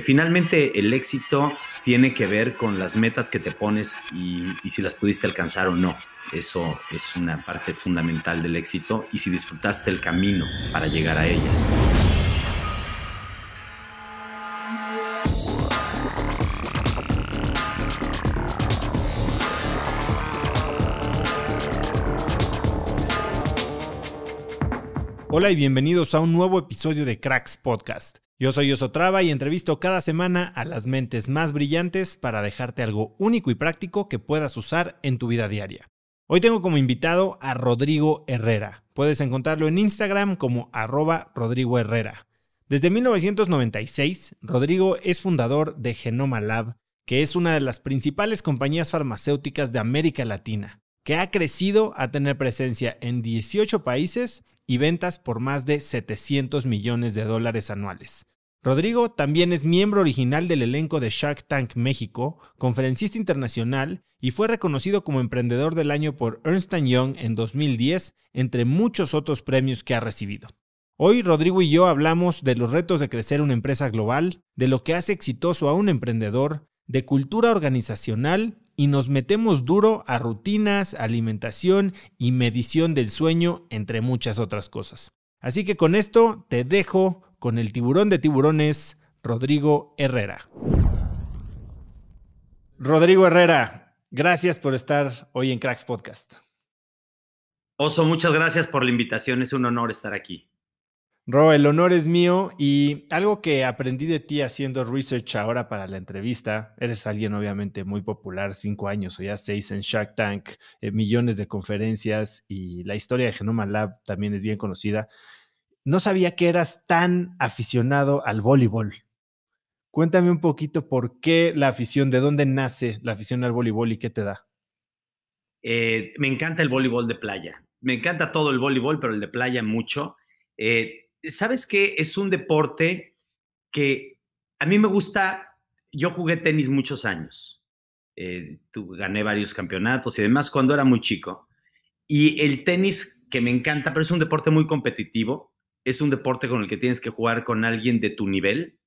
Finalmente, el éxito tiene que ver con las metas que te pones y, si las pudiste alcanzar o no. Eso es una parte fundamental del éxito y si disfrutaste el camino para llegar a ellas. Hola y bienvenidos a un nuevo episodio de Cracks Podcast yo soy Osotrava y entrevisto cada semana a las mentes más brillantes para dejarte algo único y práctico que puedas usar en tu vida diaria. Hoy tengo como invitado a Rodrigo Herrera. Puedes encontrarlo en Instagram como arroba Rodrigo Herrera. Desde 1996, Rodrigo es fundador de Genoma Lab, que es una de las principales compañías farmacéuticas de América Latina, que ha crecido a tener presencia en 18 países y ventas por más de 700 millones de dólares anuales. Rodrigo también es miembro original del elenco de Shark Tank México, conferencista internacional y fue reconocido como Emprendedor del Año por Ernst Young en 2010, entre muchos otros premios que ha recibido. Hoy Rodrigo y yo hablamos de los retos de crecer una empresa global, de lo que hace exitoso a un emprendedor, de cultura organizacional y nos metemos duro a rutinas, alimentación y medición del sueño, entre muchas otras cosas. Así que con esto te dejo con el tiburón de tiburones, Rodrigo Herrera. Rodrigo Herrera, gracias por estar hoy en Cracks Podcast. Oso, muchas gracias por la invitación, es un honor estar aquí. Ro, el honor es mío y algo que aprendí de ti haciendo research ahora para la entrevista, eres alguien obviamente muy popular, cinco años o ya seis en Shark Tank, eh, millones de conferencias y la historia de Genoma Lab también es bien conocida. No sabía que eras tan aficionado al voleibol. Cuéntame un poquito por qué la afición, de dónde nace la afición al voleibol y qué te da. Eh, me encanta el voleibol de playa. Me encanta todo el voleibol, pero el de playa mucho. Eh, ¿sabes qué? Es un deporte que a mí me gusta, yo jugué tenis muchos años, eh, gané varios campeonatos y demás cuando era muy chico. Y el tenis que me encanta, pero es un deporte muy competitivo, es un deporte con el que tienes que jugar con alguien de tu nivel,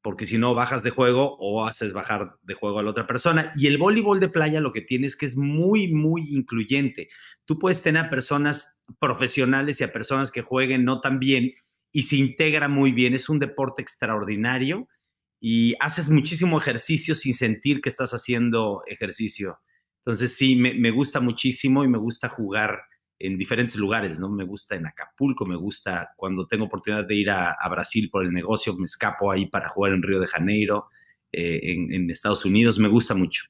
porque si no bajas de juego o haces bajar de juego a la otra persona. Y el voleibol de playa lo que tiene es que es muy, muy incluyente. Tú puedes tener a personas profesionales y a personas que jueguen no tan bien, y se integra muy bien. Es un deporte extraordinario y haces muchísimo ejercicio sin sentir que estás haciendo ejercicio. Entonces sí, me, gusta muchísimo y me gusta jugar en diferentes lugares, ¿no? Me gusta en Acapulco, me gusta cuando tengo oportunidad de ir a, Brasil por el negocio, me escapo ahí para jugar en Río de Janeiro, eh, en Estados Unidos, me gusta mucho.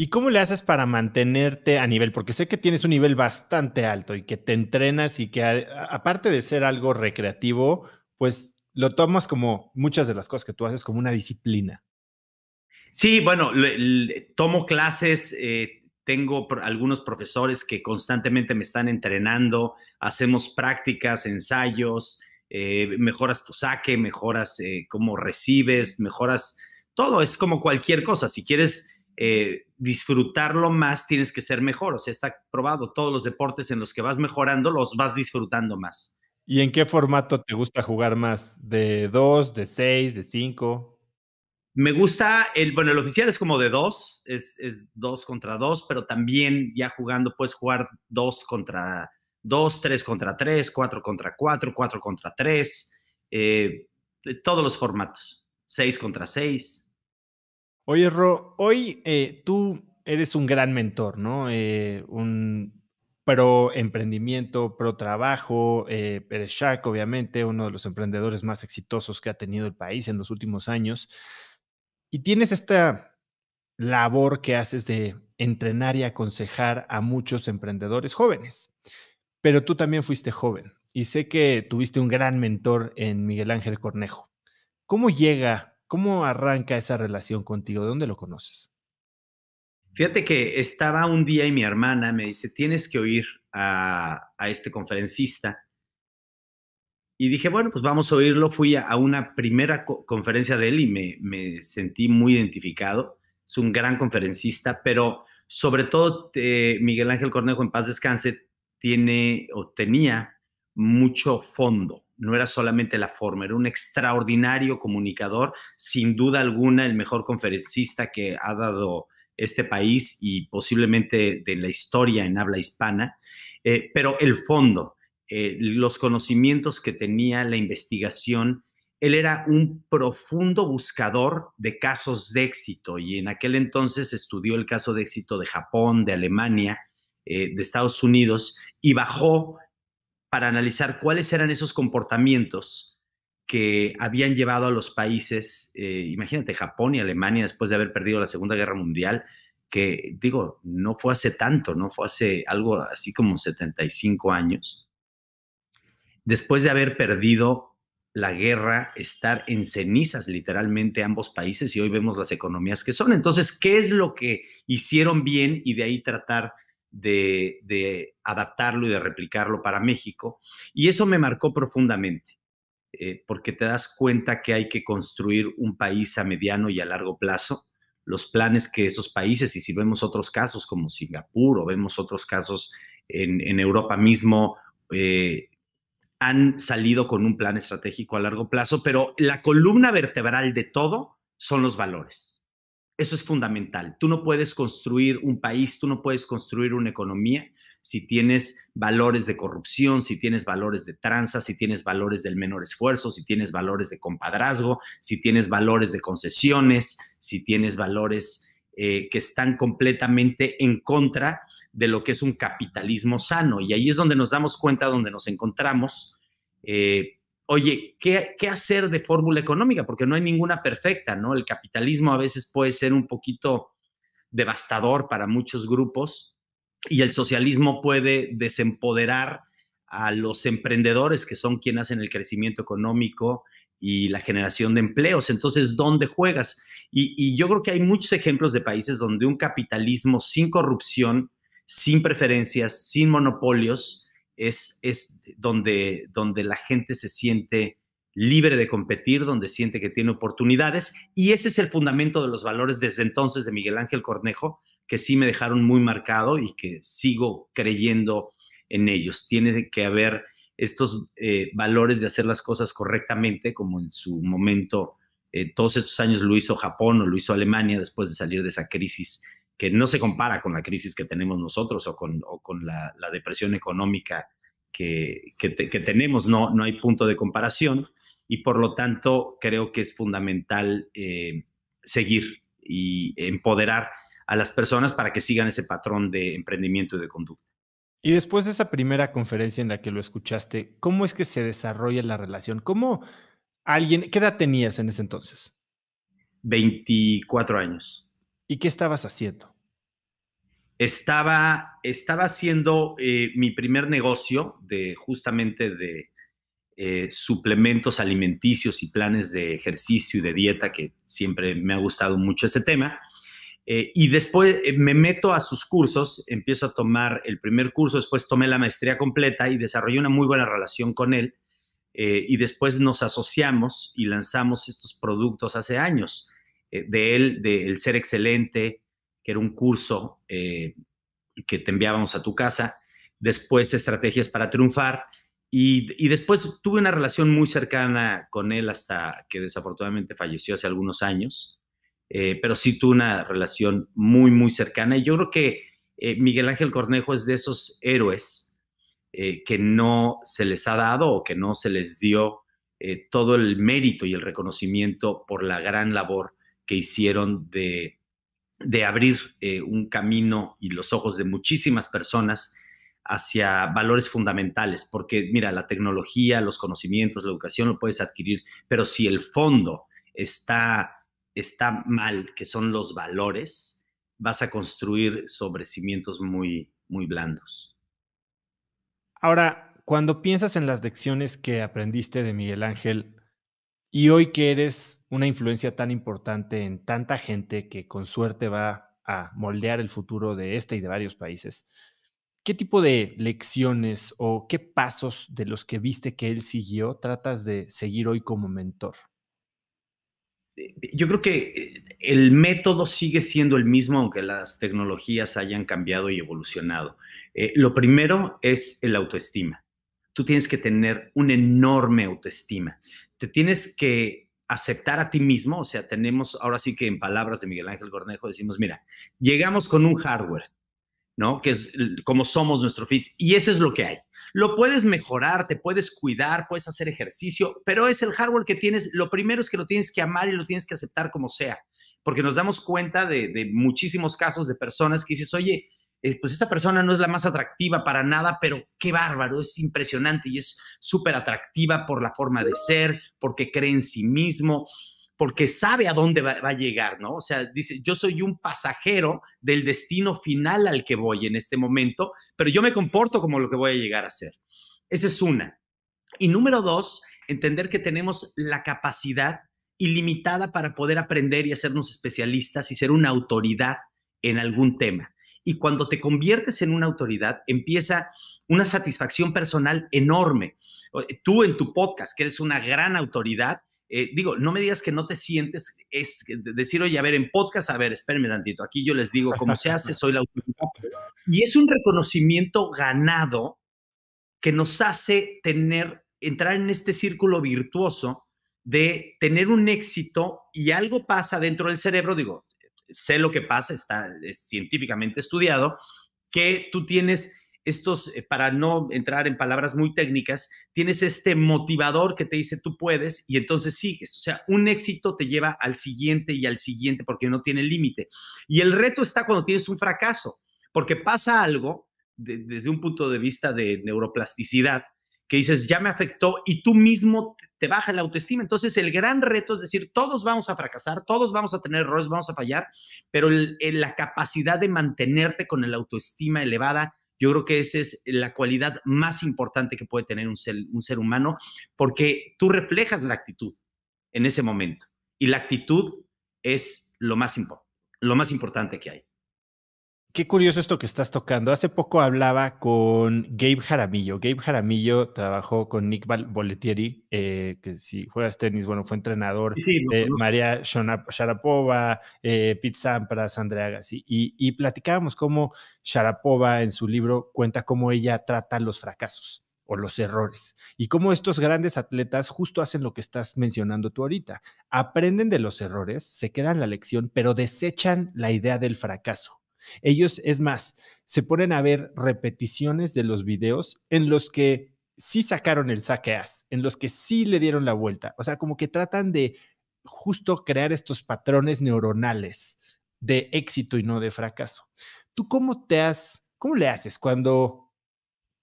¿Y cómo le haces para mantenerte a nivel? Porque sé que tienes un nivel bastante alto y que te entrenas y que aparte de ser algo recreativo, pues lo tomas como muchas de las cosas que tú haces como una disciplina. Sí, bueno, tomo clases, eh, tengo algunos profesores que constantemente me están entrenando, hacemos prácticas, ensayos, eh, mejoras tu saque, mejoras eh, cómo recibes, mejoras todo, es como cualquier cosa, si quieres eh, disfrutarlo más, tienes que ser mejor. O sea, está probado, todos los deportes en los que vas mejorando, los vas disfrutando más. ¿Y en qué formato te gusta jugar más? ¿De dos, de seis, de cinco? Me gusta, el, bueno, el oficial es como de dos, es, es dos contra dos, pero también ya jugando puedes jugar dos contra dos, tres contra tres, cuatro contra cuatro, cuatro contra tres, eh, todos los formatos, seis contra seis. Oye, Ro, hoy eh, tú eres un gran mentor, ¿no? Eh, un pro emprendimiento, pro trabajo, eh, eres Shark, obviamente, uno de los emprendedores más exitosos que ha tenido el país en los últimos años. Y tienes esta labor que haces de entrenar y aconsejar a muchos emprendedores jóvenes. Pero tú también fuiste joven y sé que tuviste un gran mentor en Miguel Ángel Cornejo. ¿Cómo llega ¿Cómo arranca esa relación contigo? ¿De dónde lo conoces? Fíjate que estaba un día y mi hermana me dice, tienes que oír a, este conferencista. Y dije, bueno, pues vamos a oírlo. Fui a, una primera conferencia de él y me, sentí muy identificado. Es un gran conferencista, pero sobre todo eh, Miguel Ángel Cornejo, en paz descanse, tiene o tenía mucho fondo no era solamente la forma, era un extraordinario comunicador, sin duda alguna el mejor conferencista que ha dado este país y posiblemente de la historia en habla hispana, eh, pero el fondo, eh, los conocimientos que tenía, la investigación, él era un profundo buscador de casos de éxito y en aquel entonces estudió el caso de éxito de Japón, de Alemania, eh, de Estados Unidos y bajó para analizar cuáles eran esos comportamientos que habían llevado a los países, eh, imagínate, Japón y Alemania después de haber perdido la Segunda Guerra Mundial, que digo, no fue hace tanto, no fue hace algo así como 75 años, después de haber perdido la guerra, estar en cenizas literalmente ambos países y hoy vemos las economías que son. Entonces, ¿qué es lo que hicieron bien y de ahí tratar de, adaptarlo y de replicarlo para México. Y eso me marcó profundamente, eh, porque te das cuenta que hay que construir un país a mediano y a largo plazo. Los planes que esos países, y si vemos otros casos como Singapur o vemos otros casos en, Europa mismo, eh, han salido con un plan estratégico a largo plazo, pero la columna vertebral de todo son los valores. Eso es fundamental. Tú no puedes construir un país, tú no puedes construir una economía si tienes valores de corrupción, si tienes valores de tranza, si tienes valores del menor esfuerzo, si tienes valores de compadrazgo, si tienes valores de concesiones, si tienes valores eh, que están completamente en contra de lo que es un capitalismo sano. Y ahí es donde nos damos cuenta, donde nos encontramos. Eh, oye, ¿qué, hacer de fórmula económica? Porque no hay ninguna perfecta, ¿no? El capitalismo a veces puede ser un poquito devastador para muchos grupos y el socialismo puede desempoderar a los emprendedores que son quienes hacen el crecimiento económico y la generación de empleos. Entonces, ¿dónde juegas? y yo creo que hay muchos ejemplos de países donde un capitalismo sin corrupción, sin preferencias, sin monopolios, es, donde, donde la gente se siente libre de competir, donde siente que tiene oportunidades. Y ese es el fundamento de los valores desde entonces de Miguel Ángel Cornejo, que sí me dejaron muy marcado y que sigo creyendo en ellos. Tiene que haber estos eh, valores de hacer las cosas correctamente, como en su momento, eh, todos estos años lo hizo Japón o lo hizo Alemania después de salir de esa crisis que no se compara con la crisis que tenemos nosotros o con, la, depresión económica que, tenemos, no, no hay punto de comparación y por lo tanto creo que es fundamental eh, seguir y empoderar a las personas para que sigan ese patrón de emprendimiento y de conducta. Y después de esa primera conferencia en la que lo escuchaste, ¿cómo es que se desarrolla la relación? ¿Cómo alguien, qué edad tenías en ese entonces? 24 años. ¿Y qué estabas haciendo? Estaba, estaba haciendo eh, mi primer negocio de justamente de eh, suplementos alimenticios y planes de ejercicio y de dieta, que siempre me ha gustado mucho ese tema. Eh, y después me meto a sus cursos, empiezo a tomar el primer curso, después tomé la maestría completa y desarrollé una muy buena relación con él. y después nos asociamos y lanzamos estos productos hace años. Eh, de él, de El Ser Excelente, que era un curso eh, que te enviábamos a tu casa, después Estrategias para Triunfar, y, después tuve una relación muy cercana con él hasta que desafortunadamente falleció hace algunos años, eh, pero sí tuve una relación muy, muy cercana, y yo creo que Miguel Ángel Cornejo es de esos héroes que no se les ha dado o que no se les dio todo el mérito y el reconocimiento por la gran labor que hicieron de, abrir eh, un camino y los ojos de muchísimas personas hacia valores fundamentales, porque mira, la tecnología, los conocimientos, la educación lo puedes adquirir, pero si el fondo está, está mal, que son los valores, vas a construir sobre cimientos muy, muy blandos. Ahora, cuando piensas en las lecciones que aprendiste de Miguel Ángel y hoy que eres una influencia tan importante en tanta gente que con suerte va a moldear el futuro de este y de varios países, ¿qué tipo de lecciones o qué pasos de los que viste que él siguió tratas de seguir hoy como mentor? Eh, yo creo que eh, el método sigue siendo el mismo, aunque las tecnologías hayan cambiado y evolucionado. Eh, lo primero es el autoestima. Tú tienes que tener una enorme autoestima. Te tienes que aceptar a ti mismo, o sea, tenemos, ahora sí que en palabras de Miguel Ángel Cornejo decimos, mira, llegamos con un hardware, ¿no? Que es como somos nuestro fis y eso es lo que hay. Lo puedes mejorar, te puedes cuidar, puedes hacer ejercicio, pero es el hardware que tienes, lo primero es que lo tienes que amar y lo tienes que aceptar como sea, porque nos damos cuenta de, de muchísimos casos de personas que dices, oye, eh, pues esta persona no es la más atractiva para nada, pero qué bárbaro, es impresionante y es súper atractiva por la forma de ser, porque cree en sí mismo, porque sabe a dónde va, va, a llegar, ¿no? O sea, dice, yo soy un pasajero del destino final al que voy en este momento, pero yo me comporto como lo que voy a llegar a ser. Esa es una. Y número dos, entender que tenemos la capacidad ilimitada para poder aprender y hacernos especialistas y ser una autoridad en algún tema y cuando te conviertes en una autoridad empieza una satisfacción personal enorme. Eh, tú en tu podcast, que eres una gran autoridad, eh, digo, no me digas que no te sientes, es decir, oye, a ver, en podcast, a ver, espérenme tantito, aquí yo les digo cómo se hace, soy la autoridad. Y es un reconocimiento ganado que nos hace tener, entrar en este círculo virtuoso de tener un éxito y algo pasa dentro del cerebro, digo, sé lo que pasa, está eh, científicamente estudiado, que tú tienes estos, eh, para no entrar en palabras muy técnicas, tienes este motivador que te dice tú puedes y entonces sigues. O sea, un éxito te lleva al siguiente y al siguiente porque no tiene límite. Y el reto está cuando tienes un fracaso, porque pasa algo desde un punto de vista de neuroplasticidad que dices, ya me afectó y tú mismo te baja la autoestima. Entonces, el gran reto es decir, todos vamos a fracasar, todos vamos a tener errores, vamos a fallar, pero la capacidad de mantenerte con la autoestima elevada, yo creo que esa es la cualidad más importante que puede tener un ser, humano, porque tú reflejas la actitud en ese momento y la actitud es lo más, lo más importante que hay. Qué curioso esto que estás tocando. Hace poco hablaba con Gabe Jaramillo. Gabe Jaramillo trabajó con Nick Boletieri, eh, que si juegas tenis, bueno, fue entrenador de María Sharapova, eh, Pete Sampras, Andrea Agassi. Y, y platicábamos cómo Sharapova en su libro cuenta cómo ella trata los fracasos o los errores. Y cómo estos grandes atletas justo hacen lo que estás mencionando tú ahorita. Aprenden de los errores, se quedan la lección, pero desechan la idea del fracaso. Ellos, es más, se ponen a ver repeticiones de los videos en los que sí sacaron el saqueas, en los que sí le dieron la vuelta. O sea, como que tratan de justo crear estos patrones neuronales de éxito y no de fracaso. ¿Tú cómo te has, cómo le haces cuando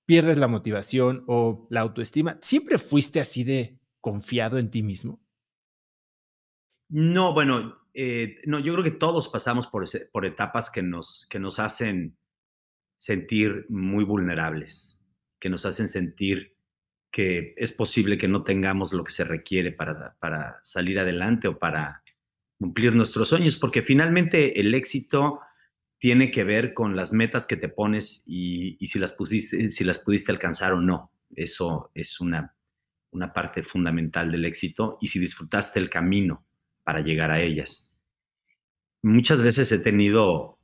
pierdes la motivación o la autoestima? ¿Siempre fuiste así de confiado en ti mismo? No, bueno, eh, no, yo creo que todos pasamos por, por etapas que nos, que nos hacen sentir muy vulnerables, que nos hacen sentir que es posible que no tengamos lo que se requiere para, salir adelante o para cumplir nuestros sueños, porque finalmente el éxito tiene que ver con las metas que te pones y, si, las si las pudiste alcanzar o no. Eso es una parte fundamental del éxito y si disfrutaste el camino para llegar a ellas. Muchas veces he tenido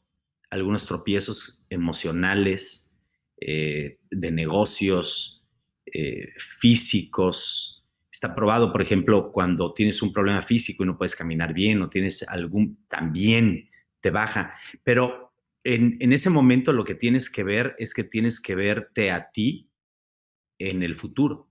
algunos tropiezos emocionales, eh, de negocios, eh, físicos. Está probado, por ejemplo, cuando tienes un problema físico y no puedes caminar bien o tienes algún, también te baja. Pero en ese momento lo que tienes que ver es que tienes que verte a ti en el futuro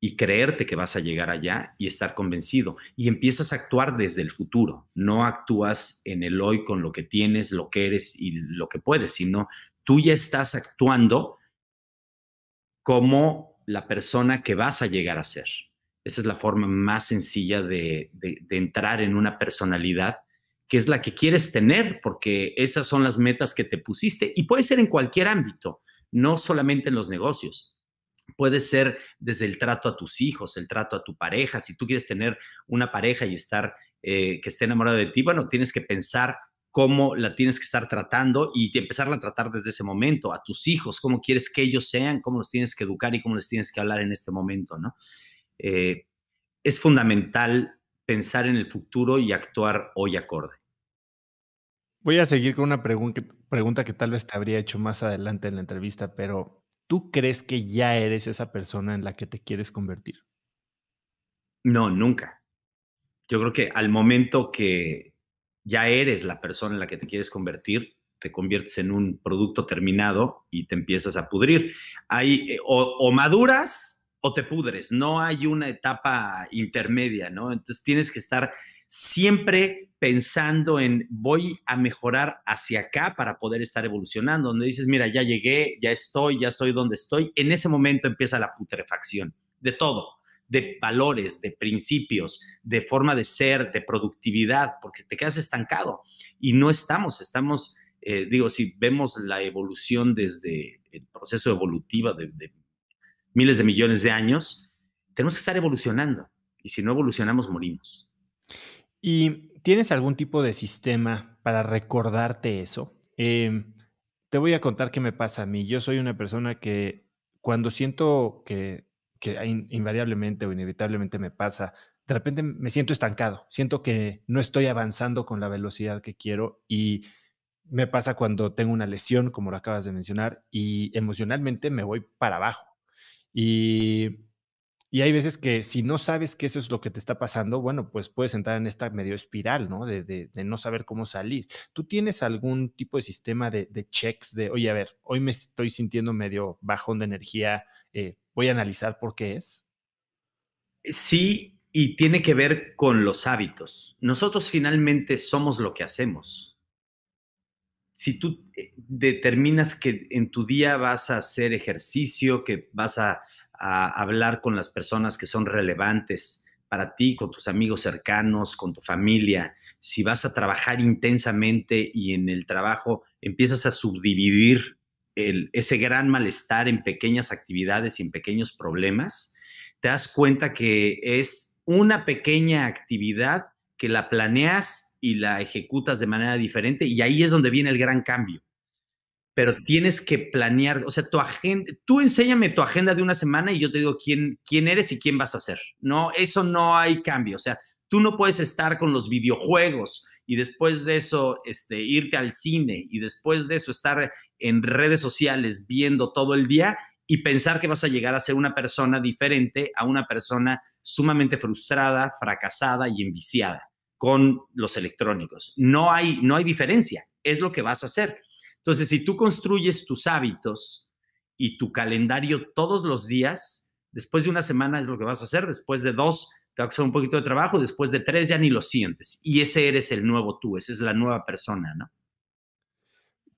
y creerte que vas a llegar allá y estar convencido. Y empiezas a actuar desde el futuro, no actúas en el hoy con lo que tienes, lo que eres y lo que puedes, sino tú ya estás actuando como la persona que vas a llegar a ser. Esa es la forma más sencilla de, de, entrar en una personalidad que es la que quieres tener, porque esas son las metas que te pusiste y puede ser en cualquier ámbito, no solamente en los negocios Puede ser desde el trato a tus hijos, el trato a tu pareja. Si tú quieres tener una pareja y estar, eh, que esté enamorado de ti, bueno, tienes que pensar cómo la tienes que estar tratando y empezarla a tratar desde ese momento, a tus hijos, cómo quieres que ellos sean, cómo los tienes que educar y cómo les tienes que hablar en este momento, ¿no? Eh, es fundamental pensar en el futuro y actuar hoy acorde. Voy a seguir con una pregunta que tal vez te habría hecho más adelante en la entrevista, pero ¿tú crees que ya eres esa persona en la que te quieres convertir? No, nunca. Yo creo que al momento que ya eres la persona en la que te quieres convertir, te conviertes en un producto terminado y te empiezas a pudrir. Hay, eh, o, o maduras o te pudres, no hay una etapa intermedia, ¿no? Entonces tienes que estar siempre pensando en voy a mejorar hacia acá para poder estar evolucionando, donde dices, mira, ya llegué, ya estoy, ya soy donde estoy, en ese momento empieza la putrefacción de todo, de valores, de principios, de forma de ser, de productividad, porque te quedas estancado y no estamos, estamos, eh, digo, si vemos la evolución desde el proceso evolutivo de miles de millones de años, tenemos que estar evolucionando y si no evolucionamos morimos. ¿Y tienes algún tipo de sistema para recordarte eso? Em, te voy a contar qué me pasa a mí. Yo soy una persona que cuando siento que, que invariablemente o inevitablemente me pasa, de repente me siento estancado, siento que no estoy avanzando con la velocidad que quiero y me pasa cuando tengo una lesión, como lo acabas de mencionar, y emocionalmente me voy para abajo. Y y hay veces que si no sabes que eso es lo que te está pasando, bueno, pues puedes entrar en esta medio espiral, ¿no? De, no saber cómo salir. ¿Tú tienes algún tipo de sistema de, checks de, oye, a ver, hoy me estoy sintiendo medio bajón de energía, eh, voy a analizar por qué es? Eh, sí, y tiene que ver con los hábitos. Nosotros finalmente somos lo que hacemos. Si tú eh, determinas que en tu día vas a hacer ejercicio, que vas a a hablar con las personas que son relevantes para ti, con tus amigos cercanos, con tu familia. Si vas a trabajar intensamente y en el trabajo empiezas a subdividir ese gran malestar en pequeñas actividades y en pequeños problemas, te das cuenta que es una pequeña actividad que la planeas y la ejecutas de manera diferente y ahí es donde viene el gran cambio pero tienes que planear, o sea, tu agenda, tú enséñame tu agenda de una semana y yo te digo quién, quién eres y quién vas a ser. No, eso no hay cambio, o sea, tú no puedes estar con los videojuegos y después de eso este, irte al cine y después de eso estar en redes sociales viendo todo el día y pensar que vas a llegar a ser una persona diferente a una persona sumamente frustrada, fracasada y enviciada con los electrónicos. No hay, no hay diferencia, es lo que vas a hacer. Entonces, si tú construyes tus hábitos y tu calendario todos los días, después de una semana es lo que vas a hacer, después de dos te va a costar un poquito de trabajo, después de tres ya ni lo sientes. Y ese eres el nuevo tú, esa es la nueva persona, ¿no?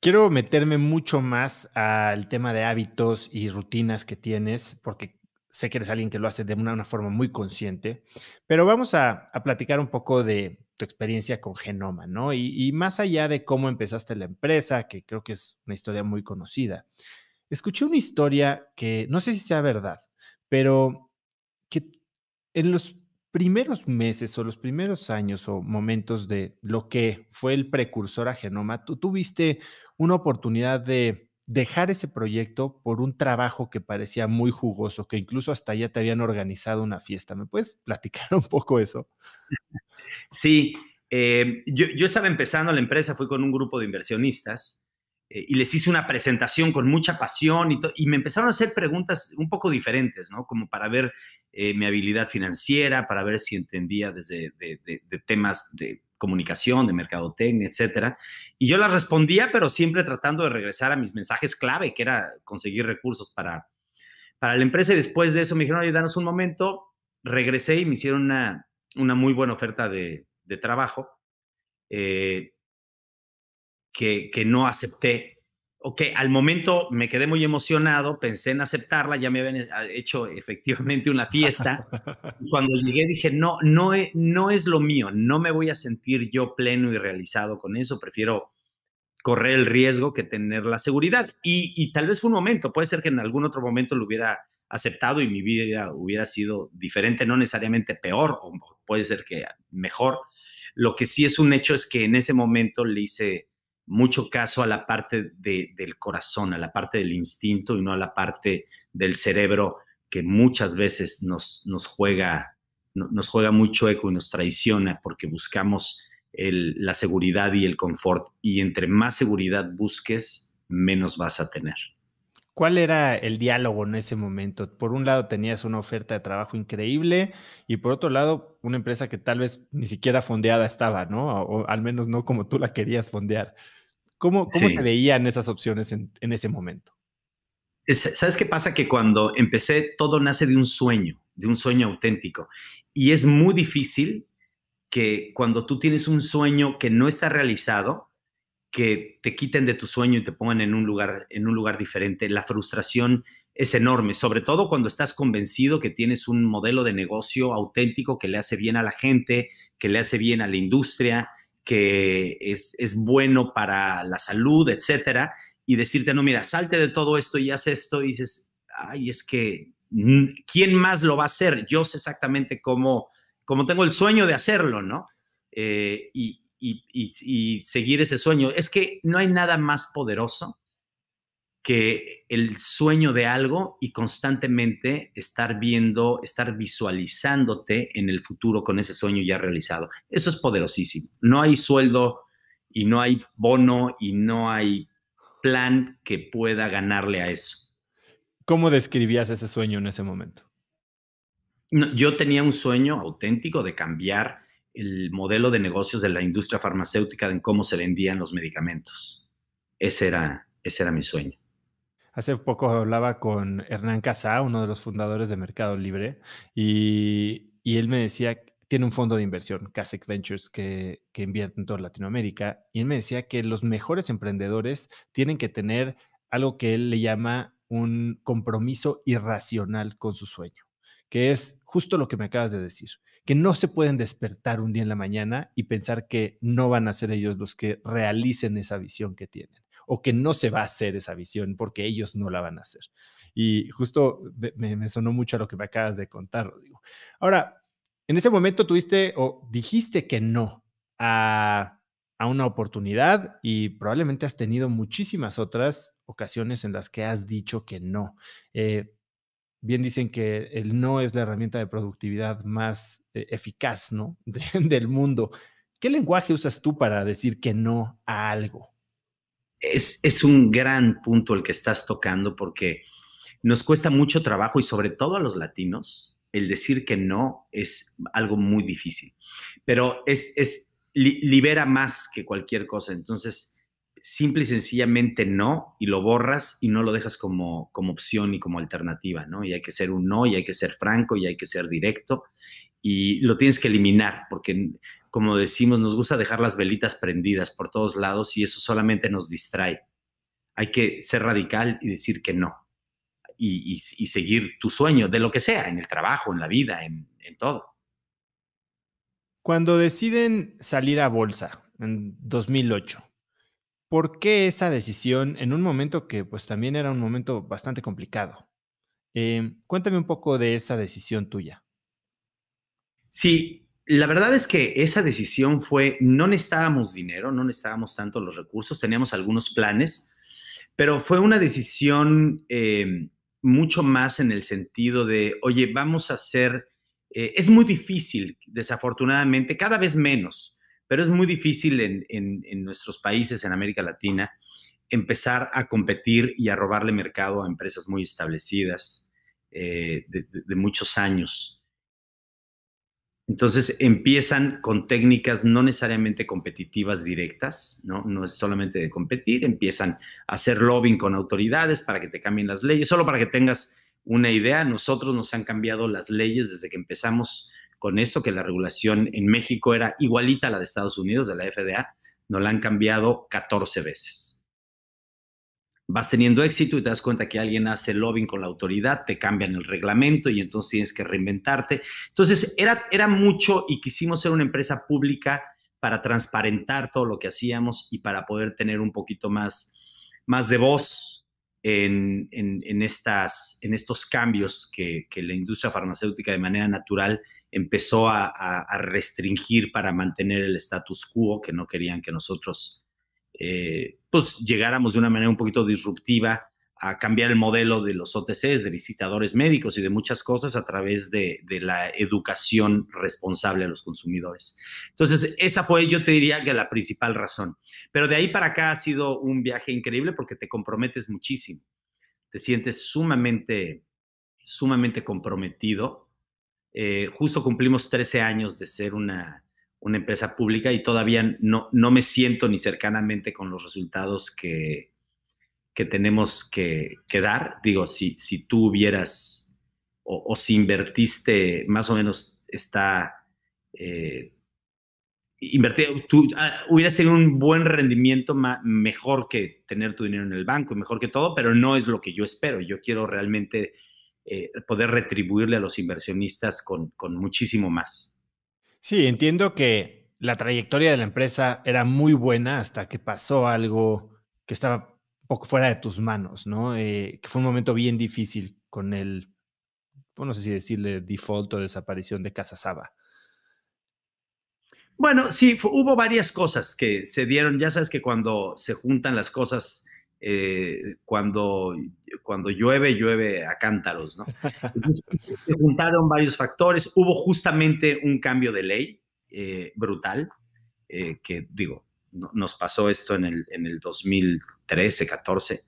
Quiero meterme mucho más al tema de hábitos y rutinas que tienes, porque sé que eres alguien que lo hace de una, forma muy consciente, pero vamos a platicar un poco de, tu experiencia con Genoma, ¿no? Y, más allá de cómo empezaste la empresa, que creo que es una historia muy conocida, escuché una historia que no sé si sea verdad, pero que en los primeros meses o los primeros años o momentos de lo que fue el precursor a Genoma, tú tuviste una oportunidad de dejar ese proyecto por un trabajo que parecía muy jugoso, que incluso hasta allá te habían organizado una fiesta. ¿Me puedes platicar un poco eso? Sí, eh, yo, estaba empezando la empresa, fui con un grupo de inversionistas eh, y les hice una presentación con mucha pasión y, me empezaron a hacer preguntas un poco diferentes, ¿no? Como para ver eh, mi habilidad financiera, para ver si entendía desde temas de comunicación, de mercadotecnia, etcétera. Y yo las respondía, pero siempre tratando de regresar a mis mensajes clave, que era conseguir recursos para, para la empresa. Y después de eso me dijeron, oye, danos un momento. Regresé y me hicieron una, muy buena oferta de, trabajo eh, que, que no acepté ok, al momento me quedé muy emocionado, pensé en aceptarla, ya me habían ah, hecho efectivamente una fiesta. Cuando llegué dije, no, no, no es lo mío, no me voy a sentir yo pleno y realizado con eso, prefiero correr el riesgo que tener la seguridad. Y, tal vez fue un momento, puede ser que en algún otro momento lo hubiera aceptado y mi vida hubiera sido diferente, no necesariamente peor, puede ser que mejor. Lo que sí es un hecho es que en ese momento le hice mucho caso a la parte del corazón, a la parte del instinto y no a la parte del cerebro que muchas veces nos, nos juega nos juega mucho eco y nos traiciona porque buscamos la seguridad y el confort y entre más seguridad busques, menos vas a tener. ¿Cuál era el diálogo en ese momento? Por un lado tenías una oferta de trabajo increíble y por otro lado una empresa que tal vez ni siquiera fondeada estaba, ¿no? o al menos no como tú la querías fondear. ¿Cómo, cómo te veían esas opciones en, ese momento? ¿Sabes qué pasa? Que cuando empecé, todo nace de un sueño, de un sueño auténtico. Y es muy difícil que cuando tú tienes un sueño que no está realizado, que te quiten de tu sueño y te pongan en un lugar, en un lugar diferente, la frustración es enorme, sobre todo cuando estás convencido que tienes un modelo de negocio auténtico que le hace bien a la gente, que le hace bien a la industria, que es, bueno para la salud, etcétera, y decirte, no, mira, salte de todo esto y haz esto, y dices, ay, es que, mm, ¿quién más lo va a hacer? Yo sé exactamente cómo, como tengo el sueño de hacerlo, ¿no? Eh, y, y seguir ese sueño. Es que no hay nada más poderoso que el sueño de algo y constantemente estar viendo, estar visualizándote en el futuro con ese sueño ya realizado. Eso es poderosísimo. No hay sueldo y no hay bono y no hay plan que pueda ganarle a eso. ¿Cómo describías ese sueño en ese momento? yo tenía un sueño auténtico de cambiar el modelo de negocios de la industria farmacéutica en cómo se vendían los medicamentos. Ese era, ese era mi sueño. Hace poco hablaba con Hernán Casá, uno de los fundadores de Mercado Libre, y, él me decía, tiene un fondo de inversión, Casec Ventures, que, que invierte en toda Latinoamérica, y él me decía que los mejores emprendedores tienen que tener algo que él le llama un compromiso irracional con su sueño, que es justo lo que me acabas de decir, que no se pueden despertar un día en la mañana y pensar que no van a ser ellos los que realicen esa visión que tienen o que no se va a hacer esa visión porque ellos no la van a hacer. Y justo me, sonó mucho a lo que me acabas de contar, Rodrigo. Ahora, en ese momento tuviste o dijiste que no a, una oportunidad y probablemente has tenido muchísimas otras ocasiones en las que has dicho que no. Eh, bien dicen que el no es la herramienta de productividad más eh, eficaz, ¿no? del mundo. ¿Qué lenguaje usas tú para decir que no a algo? es, un gran punto el que estás tocando porque nos cuesta mucho trabajo y sobre todo a los latinos, el decir que no es algo muy difícil, pero es, libera más que cualquier cosa. Entonces, simple y sencillamente no y lo borras y no lo dejas como, como opción y como alternativa, ¿no? Y hay que ser un no y hay que ser franco y hay que ser directo y lo tienes que eliminar porque como decimos, nos gusta dejar las velitas prendidas por todos lados y eso solamente nos distrae. Hay que ser radical y decir que no. Y, seguir tu sueño, de lo que sea, en el trabajo, en la vida, en, todo. Cuando deciden salir a bolsa en 2008, ¿por qué esa decisión en un momento que pues también era un momento bastante complicado? Eh, cuéntame un poco de esa decisión tuya. Sí, la verdad es que esa decisión fue, no necesitábamos dinero, no necesitábamos tanto los recursos, teníamos algunos planes, pero fue una decisión eh, mucho más en el sentido de, oye, vamos a hacer, eh, es muy difícil, desafortunadamente, cada vez menos, pero es muy difícil en, nuestros países, en América Latina, empezar a competir y a robarle mercado a empresas muy establecidas eh, de muchos años. Entonces empiezan con técnicas no necesariamente competitivas directas, ¿no? es solamente de competir, empiezan a hacer lobbying con autoridades para que te cambien las leyes. Solo para que tengas una idea, nosotros nos han cambiado las leyes desde que empezamos con esto, que la regulación en México era igualita a la de Estados Unidos, de la FDA, nos la han cambiado 14 veces vas teniendo éxito y te das cuenta que alguien hace lobbying con la autoridad, te cambian el reglamento y entonces tienes que reinventarte. Entonces, era, era mucho y quisimos ser una empresa pública para transparentar todo lo que hacíamos y para poder tener un poquito más, más de voz en, estas, en estos cambios que, que, la industria farmacéutica de manera natural empezó a restringir para mantener el status quo que no querían que nosotros eh, pues llegáramos de una manera un poquito disruptiva a cambiar el modelo de los OTCs, de visitadores médicos y de muchas cosas a través de, la educación responsable a los consumidores. Entonces, esa fue, yo te diría que la principal razón. Pero de ahí para acá ha sido un viaje increíble porque te comprometes muchísimo, te sientes sumamente, sumamente comprometido. Eh, justo cumplimos 13 años de ser una una empresa pública y todavía no, no me siento ni cercanamente con los resultados que, que tenemos que, dar. Digo, si, si tú hubieras o, si invertiste, más o menos está... Eh, ah, hubieras tenido un buen rendimiento mejor que tener tu dinero en el banco, mejor que todo, pero no es lo que yo espero. Yo quiero realmente eh, poder retribuirle a los inversionistas con, con muchísimo más. Sí, entiendo que la trayectoria de la empresa era muy buena hasta que pasó algo que estaba un poco fuera de tus manos, ¿no? Eh, que fue un momento bien difícil con el, pues, no sé si decirle default o desaparición de Casasaba. Bueno, sí, hubo varias cosas que se dieron. Ya sabes que cuando se juntan las cosas eh, cuando, cuando llueve, llueve a cántaros, ¿no? Entonces, se juntaron varios factores, hubo justamente un cambio de ley eh, brutal, eh, que digo, nos pasó esto en el, en el 2013, 14,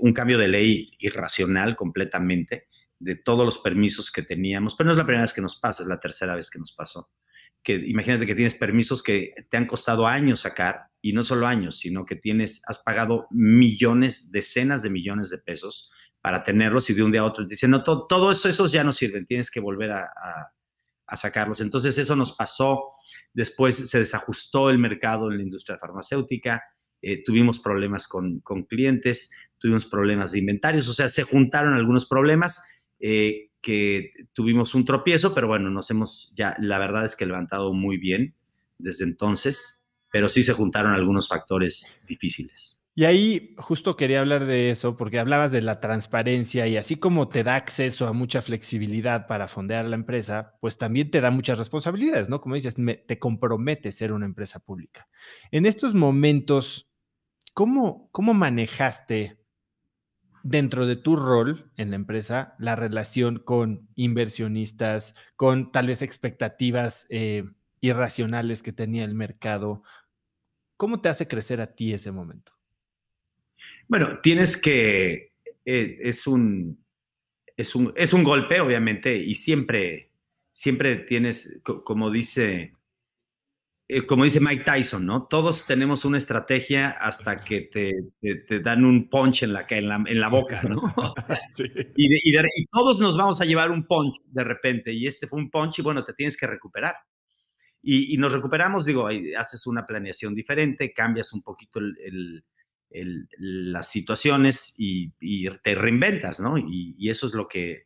un cambio de ley irracional completamente de todos los permisos que teníamos, pero no es la primera vez que nos pasa, es la tercera vez que nos pasó que imagínate que tienes permisos que te han costado años sacar, y no solo años, sino que tienes, has pagado millones, decenas de millones de pesos para tenerlos y de un día a otro te dicen, no, todo, eso, esos ya no sirven, tienes que volver a, sacarlos. Entonces eso nos pasó, después se desajustó el mercado en la industria farmacéutica, eh, tuvimos problemas con, clientes, tuvimos problemas de inventarios, o sea, se juntaron algunos problemas eh, que tuvimos un tropiezo, pero bueno, nos hemos ya, la verdad es que levantado muy bien desde entonces, pero sí se juntaron algunos factores difíciles. Y ahí justo quería hablar de eso, porque hablabas de la transparencia y así como te da acceso a mucha flexibilidad para fondear la empresa, pues también te da muchas responsabilidades, ¿no? Como dices, te compromete ser una empresa pública. En estos momentos, ¿cómo, cómo manejaste dentro de tu rol en la empresa, la relación con inversionistas, con tal vez expectativas eh, irracionales que tenía el mercado. ¿Cómo te hace crecer a ti ese momento? Bueno, tienes que, eh, es, un, es, un, es un golpe, obviamente, y siempre, siempre tienes, como dice eh, como dice Mike Tyson, ¿no? Todos tenemos una estrategia hasta que te, dan un punch en la, en en la boca, ¿no? y, todos nos vamos a llevar un punch de repente, y este fue un punch y bueno, te tienes que recuperar. Y, nos recuperamos, digo, haces una planeación diferente, cambias un poquito el, las situaciones y, te reinventas, ¿no? Y, y, eso es lo que,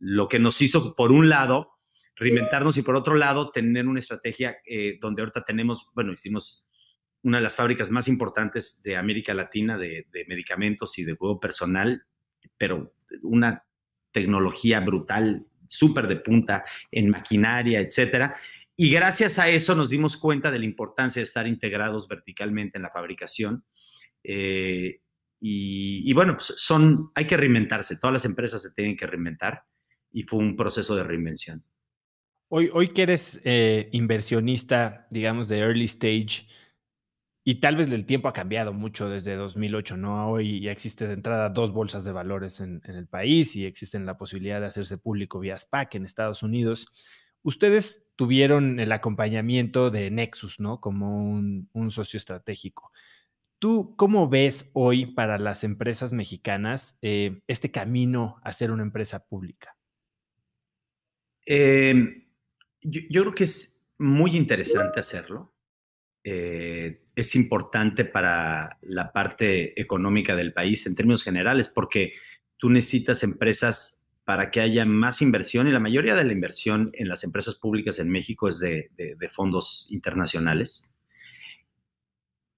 lo que nos hizo, por un lado, reinventarnos y por otro lado tener una estrategia eh, donde ahorita tenemos, bueno, hicimos una de las fábricas más importantes de América Latina de, medicamentos y de juego personal, pero una tecnología brutal, súper de punta en maquinaria, etcétera. Y gracias a eso nos dimos cuenta de la importancia de estar integrados verticalmente en la fabricación. Eh, y, bueno, pues, son, hay que reinventarse, todas las empresas se tienen que reinventar y fue un proceso de reinvención. Hoy, hoy que eres eh, inversionista, digamos, de early stage, y tal vez el tiempo ha cambiado mucho desde 2008, ¿no? Hoy ya existe de entrada dos bolsas de valores en, el país y existen la posibilidad de hacerse público vía SPAC en Estados Unidos. Ustedes tuvieron el acompañamiento de Nexus, ¿no? Como un, socio estratégico. ¿Tú cómo ves hoy para las empresas mexicanas eh, este camino a ser una empresa pública? Eh, yo, creo que es muy interesante hacerlo. Eh, es importante para la parte económica del país en términos generales, porque tú necesitas empresas para que haya más inversión y la mayoría de la inversión en las empresas públicas en México es de, de fondos internacionales.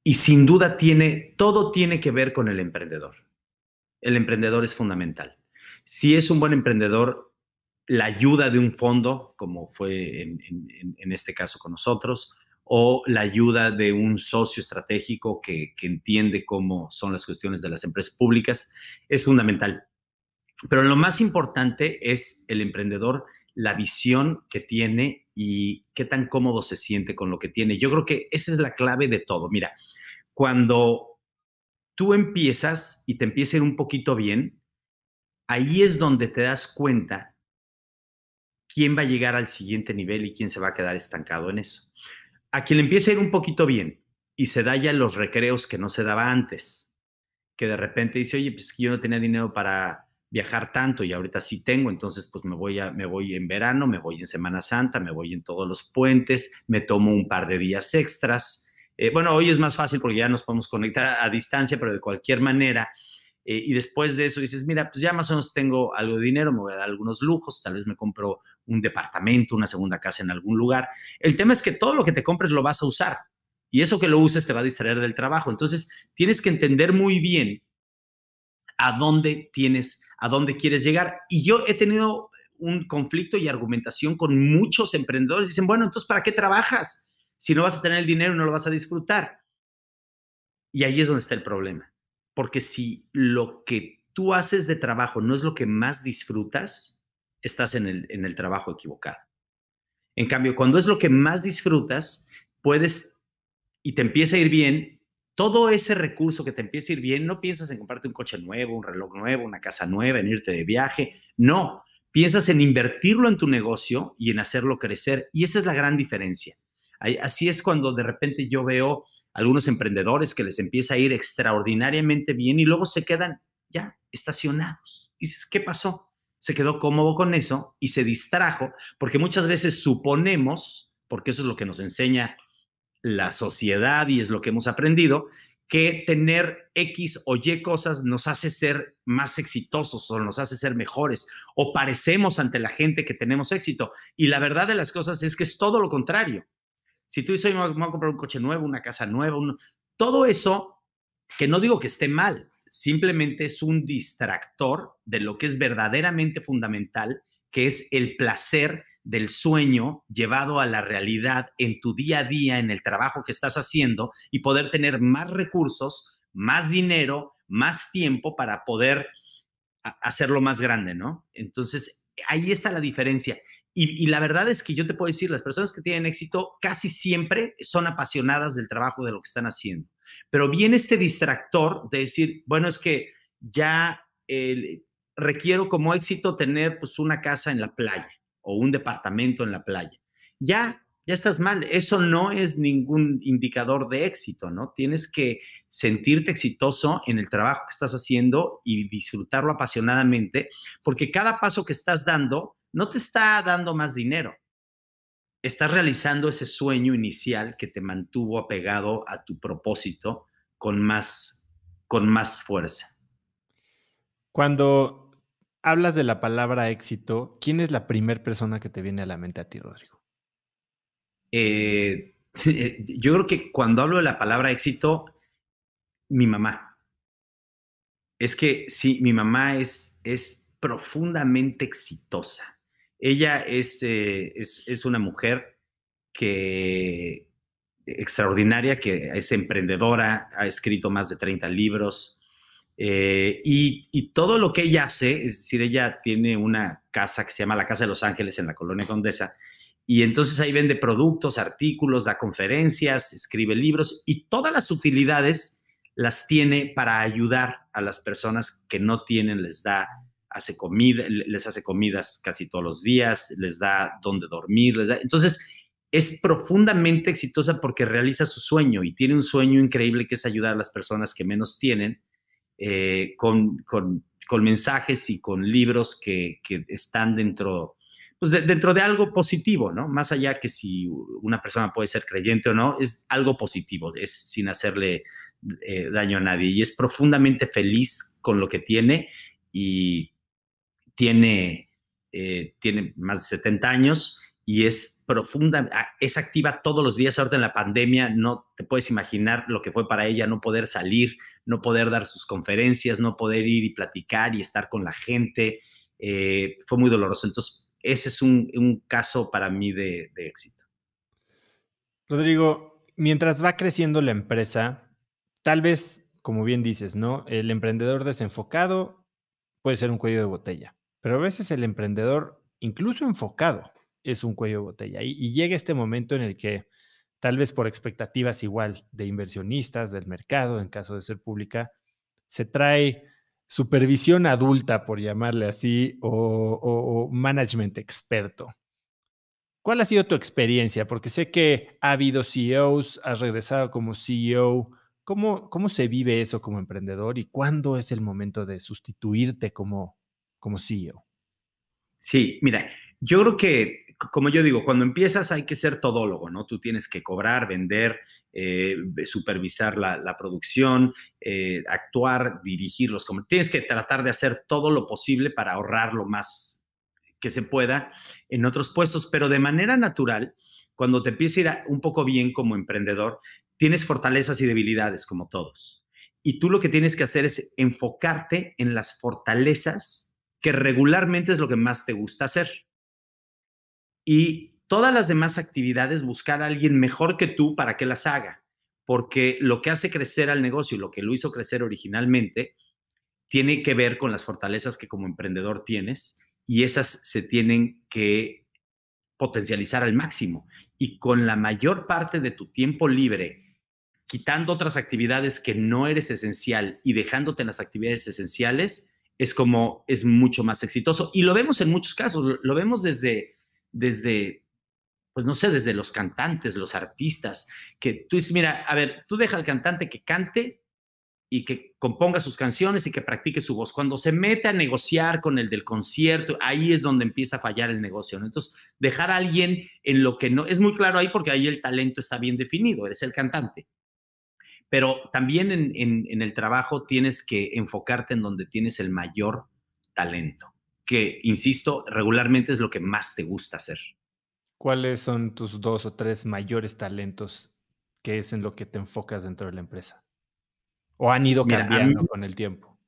Y sin duda tiene, todo tiene que ver con el emprendedor. El emprendedor es fundamental. Si es un buen emprendedor, la ayuda de un fondo, como fue en, este caso con nosotros, o la ayuda de un socio estratégico que, entiende cómo son las cuestiones de las empresas públicas, es fundamental. Pero lo más importante es el emprendedor, la visión que tiene y qué tan cómodo se siente con lo que tiene. Yo creo que esa es la clave de todo. Mira, cuando tú empiezas y te empieza un poquito bien, ahí es donde te das cuenta quién va a llegar al siguiente nivel y quién se va a quedar estancado en eso. A quien le empieza a ir un poquito bien y se da ya los recreos que no se daba antes, que de repente dice, oye, pues yo no tenía dinero para viajar tanto y ahorita sí tengo, entonces pues me voy, a, me voy en verano, me voy en Semana Santa, me voy en todos los puentes, me tomo un par de días extras. Eh, bueno, hoy es más fácil porque ya nos podemos conectar a distancia, pero de cualquier manera. Eh, y después de eso dices, mira, pues ya más o menos tengo algo de dinero, me voy a dar algunos lujos, tal vez me compro un departamento, una segunda casa en algún lugar. El tema es que todo lo que te compres lo vas a usar y eso que lo uses te va a distraer del trabajo. Entonces, tienes que entender muy bien a dónde tienes, a dónde quieres llegar. Y yo he tenido un conflicto y argumentación con muchos emprendedores. Dicen, bueno, entonces, ¿para qué trabajas? Si no vas a tener el dinero, no lo vas a disfrutar. Y ahí es donde está el problema. Porque si lo que tú haces de trabajo no es lo que más disfrutas, estás en el, en el trabajo equivocado. En cambio, cuando es lo que más disfrutas, puedes y te empieza a ir bien, todo ese recurso que te empieza a ir bien, no piensas en comprarte un coche nuevo, un reloj nuevo, una casa nueva, en irte de viaje, no, piensas en invertirlo en tu negocio y en hacerlo crecer. Y esa es la gran diferencia. Así es cuando de repente yo veo algunos emprendedores que les empieza a ir extraordinariamente bien y luego se quedan ya estacionados. Y dices, ¿qué pasó? se quedó cómodo con eso y se distrajo, porque muchas veces suponemos, porque eso es lo que nos enseña la sociedad y es lo que hemos aprendido, que tener X o Y cosas nos hace ser más exitosos o nos hace ser mejores o parecemos ante la gente que tenemos éxito. Y la verdad de las cosas es que es todo lo contrario. Si tú dices, me voy a comprar un coche nuevo, una casa nueva, todo eso, que no digo que esté mal, simplemente es un distractor de lo que es verdaderamente fundamental, que es el placer del sueño llevado a la realidad en tu día a día, en el trabajo que estás haciendo y poder tener más recursos, más dinero, más tiempo para poder hacerlo más grande, ¿no? Entonces, ahí está la diferencia. Y, la verdad es que yo te puedo decir, las personas que tienen éxito casi siempre son apasionadas del trabajo, de lo que están haciendo. Pero viene este distractor de decir, bueno, es que ya eh, requiero como éxito tener pues, una casa en la playa o un departamento en la playa. Ya, ya estás mal. Eso no es ningún indicador de éxito, ¿no? Tienes que sentirte exitoso en el trabajo que estás haciendo y disfrutarlo apasionadamente, porque cada paso que estás dando no te está dando más dinero, estás realizando ese sueño inicial que te mantuvo apegado a tu propósito con más, con más fuerza. Cuando hablas de la palabra éxito, ¿quién es la primera persona que te viene a la mente a ti, Rodrigo? Eh, eh, yo creo que cuando hablo de la palabra éxito, mi mamá. Es que sí, mi mamá es, es profundamente exitosa ella eh, es, es, una mujer que extraordinaria, que es emprendedora, ha escrito más de 30 libros eh, y, y, todo lo que ella hace, es decir, ella tiene una casa que se llama la Casa de los Ángeles en la Colonia Condesa y entonces ahí vende productos, artículos, da conferencias, escribe libros y todas las utilidades las tiene para ayudar a las personas que no tienen, les da hace comida, les hace comidas casi todos los días, les da donde dormir, les da. Entonces, es profundamente exitosa porque realiza su sueño y tiene un sueño increíble que es ayudar a las personas que menos tienen eh, con, con, con, mensajes y con libros que, que están dentro, pues de, dentro de algo positivo, ¿no? Más allá que si una persona puede ser creyente o no, es algo positivo, es sin hacerle eh, daño a nadie y es profundamente feliz con lo que tiene y tiene, eh, tiene más de 70 años y es profunda, ah, es activa todos los días. Ahorita en la pandemia no te puedes imaginar lo que fue para ella no poder salir, no poder dar sus conferencias, no poder ir y platicar y estar con la gente. Eh, fue muy doloroso. Entonces, ese es un, caso para mí de, de éxito. Rodrigo, mientras va creciendo la empresa, tal vez, como bien dices, ¿no? El emprendedor desenfocado puede ser un cuello de botella. Pero a veces el emprendedor, incluso enfocado, es un cuello de botella. Y, llega este momento en el que, tal vez por expectativas igual de inversionistas, del mercado, en caso de ser pública, se trae supervisión adulta, por llamarle así, o, management experto. ¿Cuál ha sido tu experiencia? Porque sé que ha habido CEOs, has regresado como CEO. ¿Cómo, ¿Cómo se vive eso como emprendedor y cuándo es el momento de sustituirte como como CEO? Sí, mira, yo creo que, como yo digo, cuando empiezas hay que ser todólogo, ¿no? Tú tienes que cobrar, vender, eh, supervisar la, producción, eh, actuar, dirigirlos. Como, tienes que tratar de hacer todo lo posible para ahorrar lo más que se pueda en otros puestos, pero de manera natural, cuando te empieza a ir un poco bien como emprendedor, tienes fortalezas y debilidades como todos. Y tú lo que tienes que hacer es enfocarte en las fortalezas que regularmente es lo que más te gusta hacer. Y todas las demás actividades, buscar a alguien mejor que tú para que las haga, porque lo que hace crecer al negocio lo que lo hizo crecer originalmente tiene que ver con las fortalezas que como emprendedor tienes y esas se tienen que potencializar al máximo. Y con la mayor parte de tu tiempo libre, quitando otras actividades que no eres esencial y dejándote en las actividades esenciales, es como es mucho más exitoso. Y lo vemos en muchos casos, lo vemos desde, desde pues no sé, desde los cantantes, los artistas, que tú dices, mira, a ver, tú deja al cantante que cante y que componga sus canciones y que practique su voz. Cuando se mete a negociar con el del concierto, ahí es donde empieza a fallar el negocio. Entonces, dejar a alguien en lo que no, es muy claro ahí porque ahí el talento está bien definido, eres el cantante. Pero también en, el trabajo tienes que enfocarte en donde tienes el mayor talento, que, insisto, regularmente es lo que más te gusta hacer. ¿Cuáles son tus dos o tres mayores talentos que es en lo que te enfocas dentro de la empresa? ¿O han ido cambiando con el tiempo?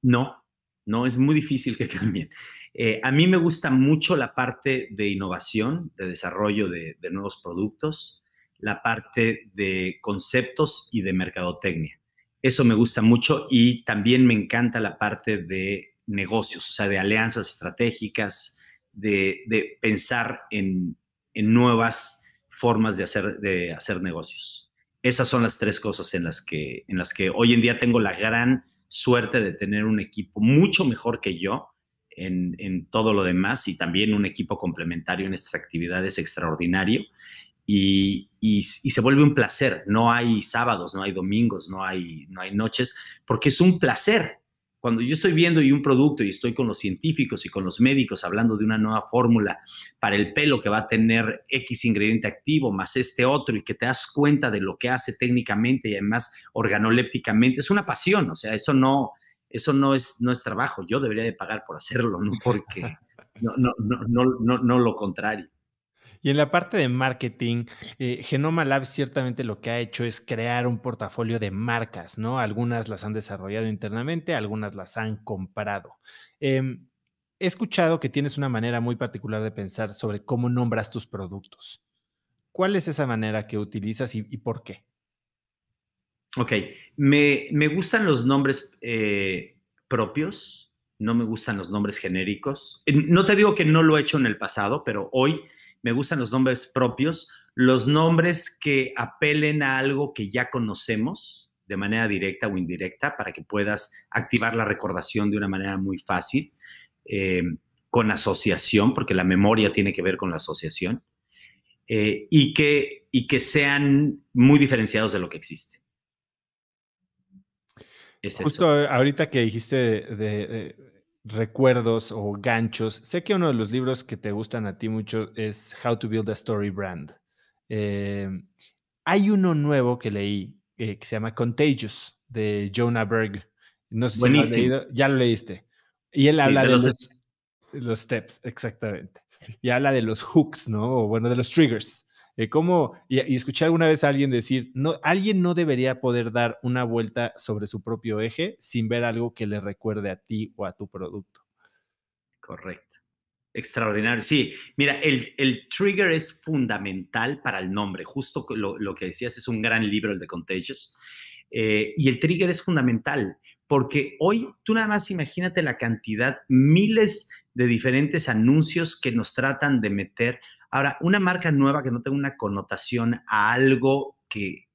No, no, es muy difícil que cambien. Eh, a mí me gusta mucho la parte de innovación, de desarrollo de, de nuevos productos la parte de conceptos y de mercadotecnia. Eso me gusta mucho y también me encanta la parte de negocios, o sea, de alianzas estratégicas, de, pensar en, nuevas formas de hacer, negocios. Esas son las tres cosas en las, que, hoy en día tengo la gran suerte de tener un equipo mucho mejor que yo en todo lo demás y también un equipo complementario en estas actividades extraordinario y, se vuelve un placer. No hay sábados, no hay domingos, no hay, no hay noches, porque es un placer. Cuando yo estoy viendo y un producto y estoy con los científicos y con los médicos hablando de una nueva fórmula para el pelo que va a tener X ingrediente activo más este otro y que te das cuenta de lo que hace técnicamente y además organolépticamente, es una pasión, o sea, eso no, eso no es, no es trabajo, yo debería de pagar por hacerlo, no porque no, no, no, no, no lo contrario. Y en la parte de marketing, eh, Genoma Labs ciertamente lo que ha hecho es crear un portafolio de marcas, ¿no? Algunas las han desarrollado internamente, algunas las han comprado. Em, he escuchado que tienes una manera muy particular de pensar sobre cómo nombras tus productos. ¿Cuál es esa manera que utilizas y, por qué? Ok, me, me gustan los nombres eh, propios, no me gustan los nombres genéricos. No te digo que no lo he hecho en el pasado, pero hoy me gustan los nombres propios, los nombres que apelen a algo que ya conocemos de manera directa o indirecta para que puedas activar la recordación de una manera muy fácil, eh, con asociación, porque la memoria tiene que ver con la asociación, eh, y, que, y que sean muy diferenciados de lo que existe. Es Justo ahorita que dijiste de recuerdos o ganchos. Sé que uno de los libros que te gustan a ti mucho es How to Build a Story Brand. Em, hay uno nuevo que leí eh, que se llama Contagious de Jonah Berg. No sé si lo has leído, ya lo leíste. Y él habla de, los, los, steps, exactamente. Y habla de los hooks, ¿no? O bueno, de los triggers. Eh, ¿Cómo? Y, escuché alguna vez a alguien decir, no, alguien no debería poder dar una vuelta sobre su propio eje sin ver algo que le recuerde a ti o a tu producto. Correcto. Extraordinario. Sí, mira, el, trigger es fundamental para el nombre. Justo lo, que decías es un gran libro, el de Contagious. Eh, y el trigger es fundamental porque hoy tú nada más imagínate la cantidad, miles de diferentes anuncios que nos tratan de meter Ahora, una marca nueva que no tenga una connotación a algo que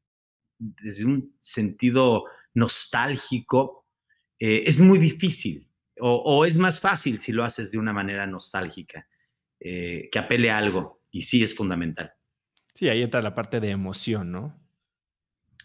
desde un sentido nostálgico eh, es muy difícil o, es más fácil si lo haces de una manera nostálgica, eh, que apele a algo y sí es fundamental. Sí, ahí entra la parte de emoción, ¿no?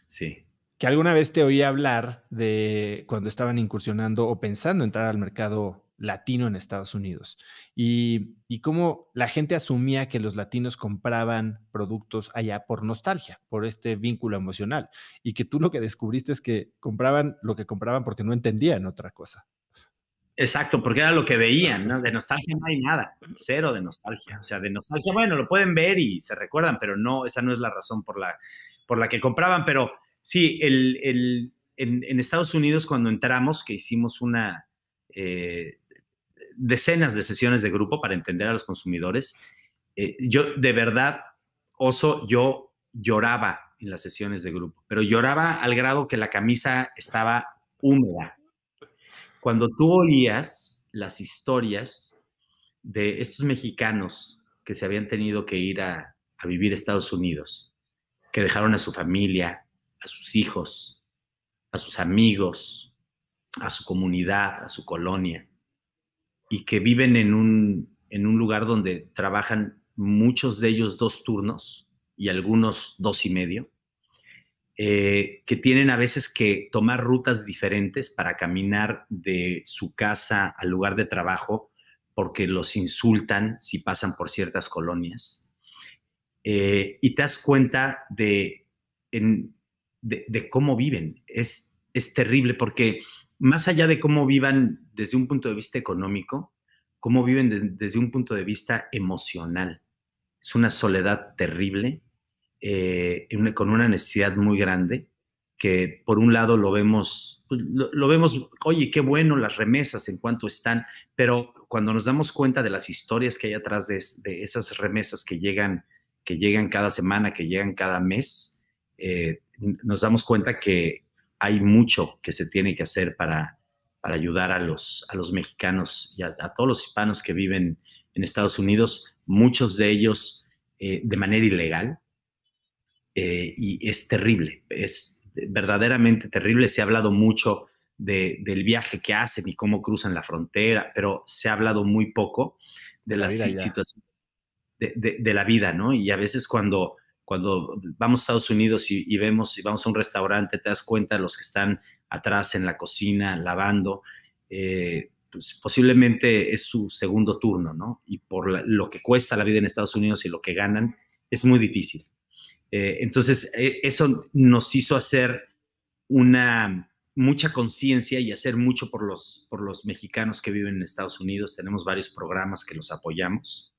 Sí. Que alguna vez te oí hablar de cuando estaban incursionando o pensando entrar al mercado latino en Estados Unidos y, y cómo la gente asumía que los latinos compraban productos allá por nostalgia, por este vínculo emocional y que tú lo que descubriste es que compraban lo que compraban porque no entendían otra cosa. Exacto, porque era lo que veían, ¿no? De nostalgia no hay nada, cero de nostalgia. O sea, de nostalgia, bueno, lo pueden ver y se recuerdan, pero no, esa no es la razón por la, por la que compraban. Pero sí, el, en, Estados Unidos cuando entramos, que hicimos una, eh, decenas de sesiones de grupo para entender a los consumidores. Eh, yo, de verdad, Oso, yo lloraba en las sesiones de grupo, pero lloraba al grado que la camisa estaba húmeda. Cuando tú oías las historias de estos mexicanos que se habían tenido que ir a, a vivir a Estados Unidos, que dejaron a su familia, a sus hijos, a sus amigos, a su comunidad, a su colonia, y que viven en un, en un lugar donde trabajan muchos de ellos dos turnos y algunos dos y medio, eh, que tienen a veces que tomar rutas diferentes para caminar de su casa al lugar de trabajo porque los insultan si pasan por ciertas colonias. Eh, y te das cuenta de, de, de cómo viven. Es, es terrible porque más allá de cómo vivan desde un punto de vista económico, cómo viven desde un punto de vista emocional. Es una soledad terrible, eh, con una necesidad muy grande, que por un lado lo vemos, pues, lo, vemos, oye, qué bueno las remesas en cuanto están, pero cuando nos damos cuenta de las historias que hay atrás de, esas remesas que llegan, que llegan cada semana, que llegan cada mes, eh, nos damos cuenta que, hay mucho que se tiene que hacer para, para ayudar a los, a los mexicanos y a, todos los hispanos que viven en Estados Unidos, muchos de ellos eh, de manera ilegal. Eh, y es terrible, es verdaderamente terrible. Se ha hablado mucho del viaje que hacen y cómo cruzan la frontera, pero se ha hablado muy poco de la, situación de, de, la vida, ¿no? Y a veces cuando cuando vamos a Estados Unidos y, vemos, y vamos a un restaurante, te das cuenta de los que están atrás en la cocina, lavando, eh, pues posiblemente es su segundo turno, ¿no? Y por lo que cuesta la vida en Estados Unidos y lo que ganan, es muy difícil. Eh, entonces, eh, eso nos hizo hacer una mucha conciencia y hacer mucho por los, por los mexicanos que viven en Estados Unidos. Tenemos varios programas que los apoyamos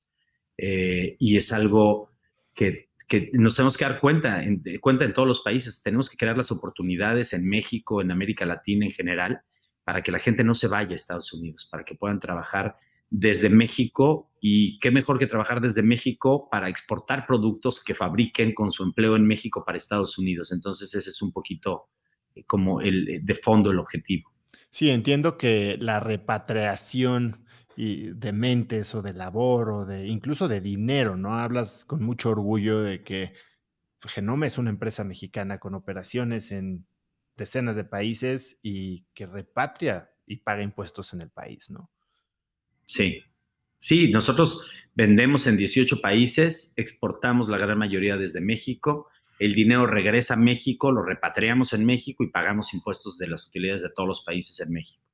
y es algo que que nos tenemos que dar cuenta en, eh, cuenta en todos los países. Tenemos que crear las oportunidades en México, en América Latina en general, para que la gente no se vaya a Estados Unidos, para que puedan trabajar desde México y qué mejor que trabajar desde México para exportar productos que fabriquen con su empleo en México para Estados Unidos. Entonces ese es un poquito eh, como el eh, de fondo el objetivo. Sí, entiendo que la repatriación y de mentes o de labor o de incluso de dinero, ¿no? Hablas con mucho orgullo de que pues, Genome es una empresa mexicana con operaciones en decenas de países y que repatria y paga impuestos en el país, ¿no? Sí, sí, nosotros vendemos en 18 países, exportamos la gran mayoría desde México, el dinero regresa a México, lo repatriamos en México y pagamos impuestos de las utilidades de todos los países en México.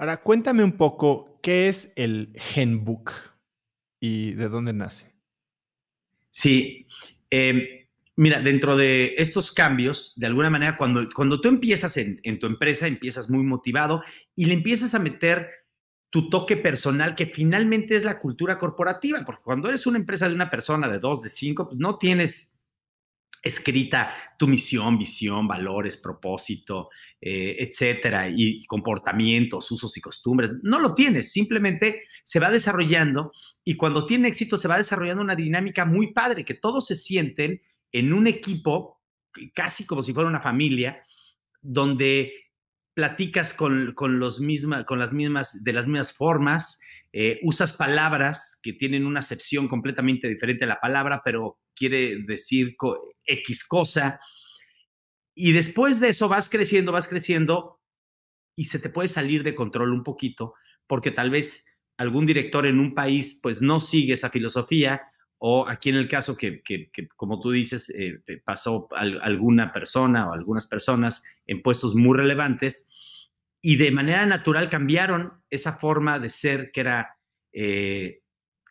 Ahora, cuéntame un poco qué es el Genbook y de dónde nace. Sí, em, mira, dentro de estos cambios, de alguna manera, cuando, cuando tú empiezas en, en tu empresa, empiezas muy motivado y le empiezas a meter tu toque personal, que finalmente es la cultura corporativa, porque cuando eres una empresa de una persona, de dos, de cinco, pues no tienes escrita tu misión, visión, valores, propósito, eh, etcétera, y comportamientos, usos y costumbres. No lo tienes, simplemente se va desarrollando y cuando tiene éxito se va desarrollando una dinámica muy padre, que todos se sienten en un equipo, casi como si fuera una familia, donde platicas con, los misma, con las mismas, de las mismas formas, eh, usas palabras que tienen una acepción completamente diferente a la palabra, pero quiere decir X cosa. Y después de eso vas creciendo, vas creciendo y se te puede salir de control un poquito, porque tal vez algún director en un país pues no sigue esa filosofía o aquí en el caso que, como tú dices, eh, pasó alguna persona o algunas personas en puestos muy relevantes, y de manera natural cambiaron esa forma de ser que era eh,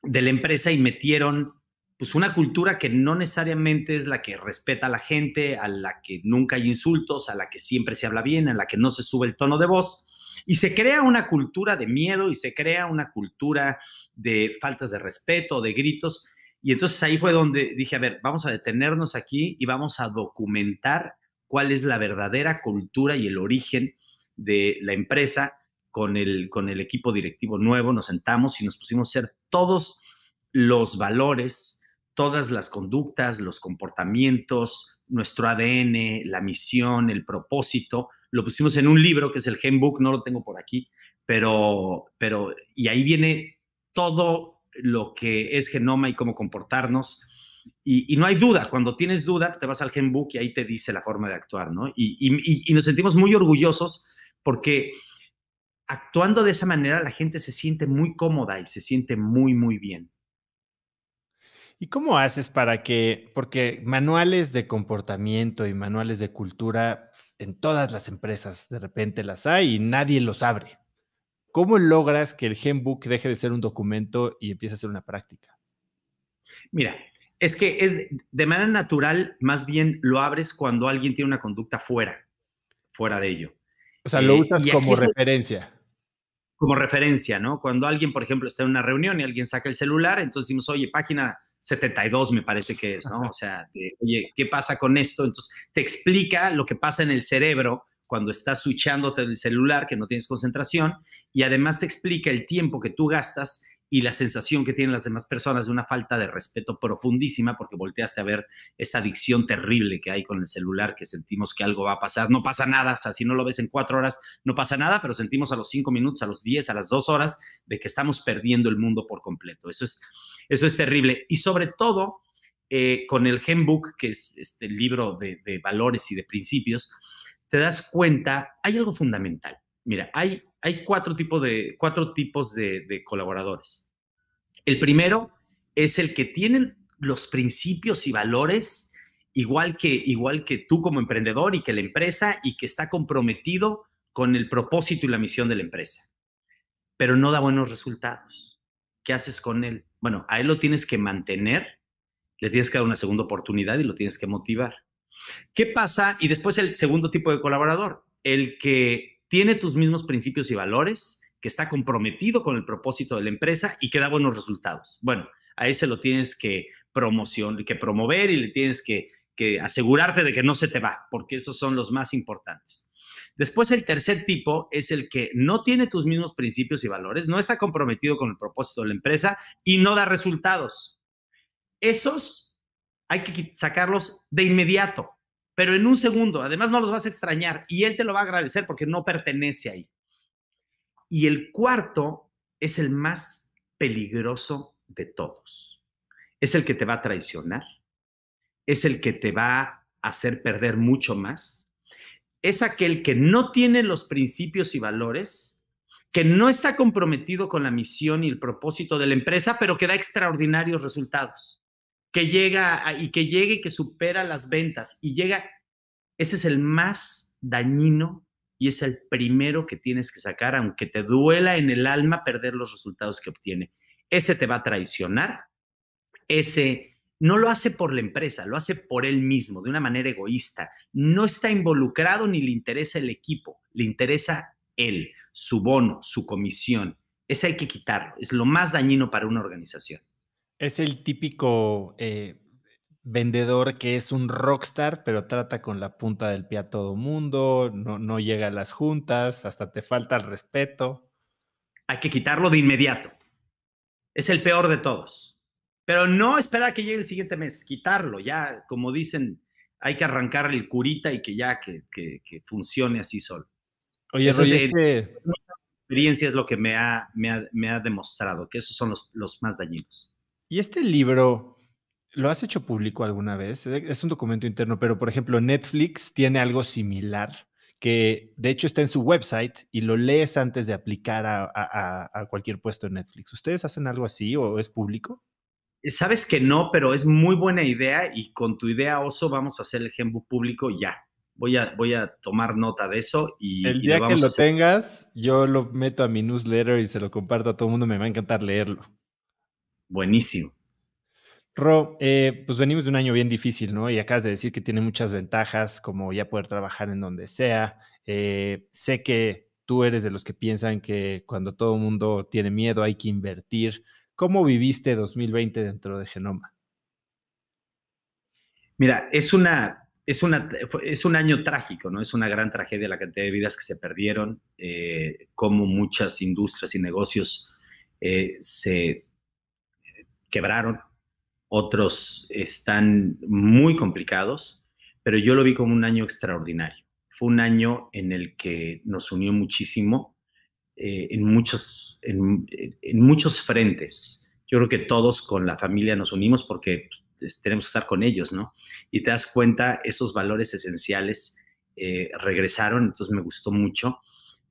de la empresa y metieron pues una cultura que no necesariamente es la que respeta a la gente, a la que nunca hay insultos, a la que siempre se habla bien, a la que no se sube el tono de voz. Y se crea una cultura de miedo y se crea una cultura de faltas de respeto, de gritos. Y entonces ahí fue donde dije, a ver, vamos a detenernos aquí y vamos a documentar cuál es la verdadera cultura y el origen de la empresa con el, con el equipo directivo nuevo, nos sentamos y nos pusimos a hacer todos los valores, todas las conductas, los comportamientos, nuestro ADN, la misión, el propósito. Lo pusimos en un libro que es el Handbook, no lo tengo por aquí, pero, pero, y ahí viene todo lo que es genoma y cómo comportarnos. Y, no hay duda, cuando tienes duda, te vas al Handbook y ahí te dice la forma de actuar, ¿no? Y, y, y nos sentimos muy orgullosos porque actuando de esa manera la gente se siente muy cómoda y se siente muy, muy bien. ¿Y cómo haces para que, porque manuales de comportamiento y manuales de cultura pues, en todas las empresas de repente las hay y nadie los abre? ¿Cómo logras que el Genbook deje de ser un documento y empiece a ser una práctica? Mira, es que es de manera natural, más bien lo abres cuando alguien tiene una conducta fuera, fuera de ello. O sea, lo eh, usas como referencia. como referencia, ¿no? Cuando alguien, por ejemplo, está en una reunión y alguien saca el celular, entonces decimos, oye, página 72 me parece que es, ¿no? O sea, oye, ¿qué pasa con esto? Entonces, te explica lo que pasa en el cerebro cuando estás switchándote del celular, que no tienes concentración, y además te explica el tiempo que tú gastas y la sensación que tienen las demás personas de una falta de respeto profundísima porque volteaste a ver esta adicción terrible que hay con el celular, que sentimos que algo va a pasar, no pasa nada, o si no lo ves en cuatro horas, no pasa nada, pero sentimos a los cinco minutos, a los diez, a las dos horas de que estamos perdiendo el mundo por completo. Eso es, eso es terrible. Y sobre todo, eh, con el Handbook, que es este libro de valores y de principios, te das cuenta, hay algo fundamental. Mira, hay hay cuatro, tipos de, cuatro tipos de, colaboradores. El primero es el que tiene los principios y valores igual que, igual que tú como emprendedor y que la empresa y que está comprometido con el propósito y la misión de la empresa, pero no da buenos resultados. ¿Qué haces con él? Bueno, a él lo tienes que mantener, le tienes que dar una segunda oportunidad y lo tienes que motivar. ¿Qué pasa? Y después el segundo tipo de colaborador, el que tiene tus mismos principios y valores, que está comprometido con el propósito de la empresa y que da buenos resultados. Bueno, a ese lo tienes que, promoción, que promover y le tienes que asegurarte de que no se te va, porque esos son los más importantes. Después el tercer tipo es el que no tiene tus mismos principios y valores, no está comprometido con el propósito de la empresa y no da resultados. Esos hay que sacarlos de inmediato pero en un segundo, además no los vas a extrañar y él te lo va a agradecer porque no pertenece ahí. Y el cuarto es el más peligroso de todos. Es el que te va a traicionar, es el que te va a hacer perder mucho más, es aquel que no tiene los principios y valores, que no está comprometido con la misión y el propósito de la empresa, pero que da extraordinarios resultados que llega y que llegue y que supera las ventas y llega, ese es el más dañino y es el primero que tienes que sacar, aunque te duela en el alma perder los resultados que obtiene. Ese te va a traicionar, ese no lo hace por la empresa, lo hace por él mismo, de una manera egoísta. No está involucrado ni le interesa el equipo, le interesa él, su bono, su comisión. Ese hay que quitarlo, es lo más dañino para una organización. Es el típico eh, vendedor que es un rockstar, pero trata con la punta del pie a todo mundo, no, no llega a las juntas, hasta te falta el respeto. Hay que quitarlo de inmediato. Es el peor de todos. Pero no esperar que llegue el siguiente mes, quitarlo, ya, como dicen, hay que arrancarle el curita y que ya que, funcione así solo. Oye, es, experiencia es lo que me ha, me ha, demostrado, que esos son los, los más dañinos. ¿Y este libro lo has hecho público alguna vez? E, es un documento interno, pero por ejemplo Netflix tiene algo similar que de hecho está en su website y lo lees antes de aplicar a, cualquier puesto en Netflix. ¿Ustedes hacen algo así o es público? Eh, sabes que no, pero es muy buena idea y con tu idea, Oso, vamos a hacer el ejemplo público ya. Voy a, voy a tomar nota de eso y... El día que lo tengas, yo lo meto a mi newsletter y se lo comparto a todo el mundo, me va a encantar leerlo buenísimo. Ro, eh, pues venimos de un año bien difícil, ¿no? Y acabas de decir que tiene muchas ventajas, como ya poder trabajar en donde sea. Eh, sé que tú eres de los que piensan que cuando todo el mundo tiene miedo hay que invertir. ¿Cómo viviste 2020 dentro de Genoma? Mira, es, una, es, una, es un año trágico, ¿no? Es una gran tragedia la cantidad de vidas que se perdieron, eh, como muchas industrias y negocios se quebraron, otros están muy complicados, pero yo lo vi como un año extraordinario. Fue un año en el que nos unió muchísimo eh, en, muchos, en, muchos frentes. Yo creo que todos con la familia nos unimos porque pues, tenemos que estar con ellos, ¿no? Y te das cuenta, esos valores esenciales eh, regresaron, entonces me gustó mucho.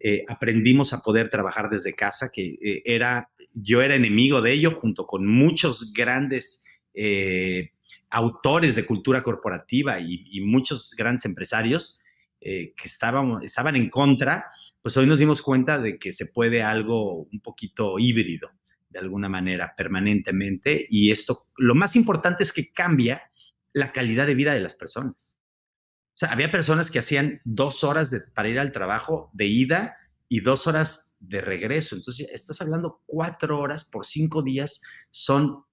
Eh, aprendimos a poder trabajar desde casa, que era yo era enemigo de ello junto con muchos grandes eh, autores de cultura corporativa y, muchos grandes empresarios eh, que estaban, estaban en contra, pues hoy nos dimos cuenta de que se puede algo un poquito híbrido, de alguna manera, permanentemente. Y esto, lo más importante es que cambia la calidad de vida de las personas. O sea, había personas que hacían dos horas para ir al trabajo de ida y dos horas de regreso. Entonces, estás hablando cuatro horas por cinco días, son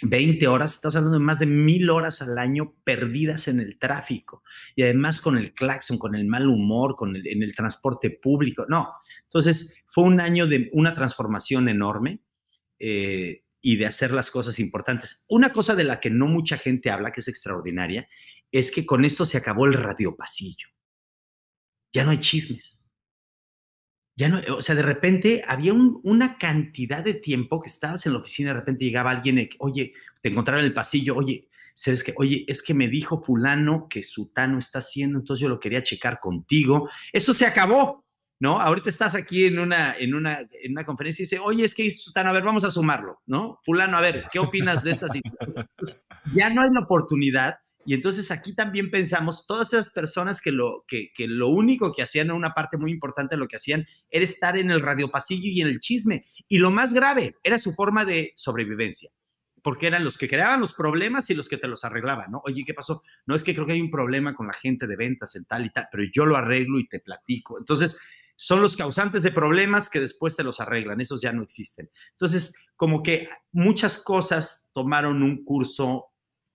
20 horas, estás hablando de más de mil horas al año perdidas en el tráfico y además con el claxon, con el mal humor, con el, en el transporte público. No, entonces fue un año de una transformación enorme eh, y de hacer las cosas importantes. Una cosa de la que no mucha gente habla, que es extraordinaria, es que con esto se acabó el radiopasillo. Ya no hay chismes no, o sea, de repente había una cantidad de tiempo que estabas en la oficina, de repente llegaba alguien, oye, te encontraron en el pasillo, oye, ¿sabes que Oye, es que me dijo fulano que Sutano está haciendo, entonces yo lo quería checar contigo. Eso se acabó, ¿no? Ahorita estás aquí en una, en una, en una conferencia y dice, oye, es que Sutano, a ver, vamos a sumarlo, ¿no? Fulano, a ver, ¿qué opinas de esta situación? ya no hay la oportunidad y entonces aquí también pensamos, todas esas personas que lo, que, lo único que hacían, una parte muy importante de lo que hacían, era estar en el radiopasillo y en el chisme. Y lo más grave era su forma de sobrevivencia porque eran los que creaban los problemas y los que te los arreglaban, ¿no? Oye, ¿qué pasó? No es que creo que hay un problema con la gente de ventas en tal y tal, pero yo lo arreglo y te platico. Entonces, son los causantes de problemas que después te los arreglan, esos ya no existen. Entonces, como que muchas cosas tomaron un curso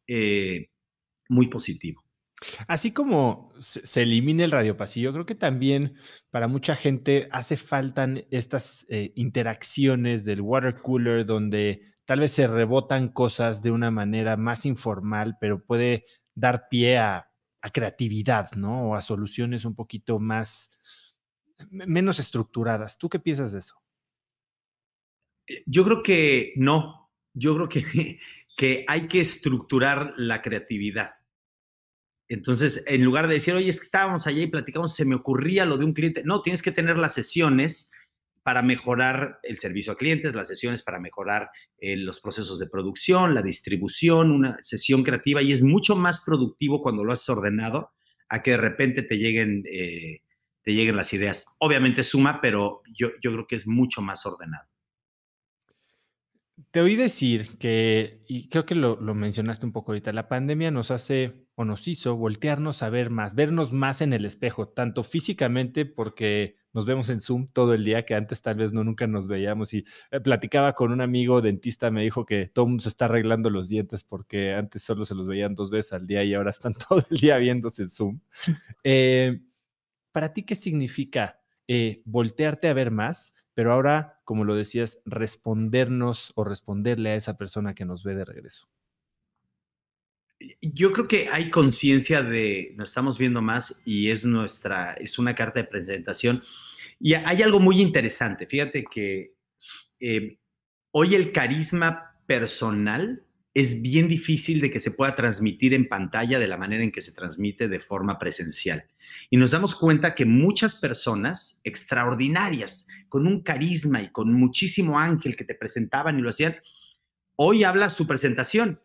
eh, muy positivo. Así como se elimina el radiopasillo, creo que también para mucha gente hace falta estas eh, interacciones del water cooler donde tal vez se rebotan cosas de una manera más informal, pero puede dar pie a, creatividad, ¿no? O a soluciones un poquito más, menos estructuradas. ¿Tú qué piensas de eso? Eh, yo creo que no. Yo creo que, que hay que estructurar la creatividad. Entonces, en lugar de decir, oye, es que estábamos allí y platicamos, se me ocurría lo de un cliente. No, tienes que tener las sesiones para mejorar el servicio a clientes, las sesiones para mejorar eh, los procesos de producción, la distribución, una sesión creativa y es mucho más productivo cuando lo has ordenado a que de repente te lleguen, eh, te lleguen las ideas. Obviamente suma, pero yo, creo que es mucho más ordenado. Te oí decir que, y creo que lo mencionaste un poco ahorita, la pandemia nos hace o nos hizo voltearnos a ver más, vernos más en el espejo, tanto físicamente porque nos vemos en Zoom todo el día, que antes tal vez no nunca nos veíamos. Y eh, platicaba con un amigo dentista, me dijo que todo el mundo se está arreglando los dientes porque antes solo se los veían dos veces al día y ahora están todo el día viéndose en Zoom. Eh, ¿Para ti qué significa eh, voltearte a ver más, pero ahora, como lo decías, respondernos o responderle a esa persona que nos ve de regreso? yo creo que hay conciencia de, nos estamos viendo más y es nuestra, es una carta de presentación. Y hay algo muy interesante, fíjate que eh, hoy el carisma personal es bien difícil de que se pueda transmitir en pantalla de la manera en que se transmite de forma presencial. Y nos damos cuenta que muchas personas extraordinarias, con un carisma y con muchísimo ángel que te presentaban y lo hacían, hoy habla su presentación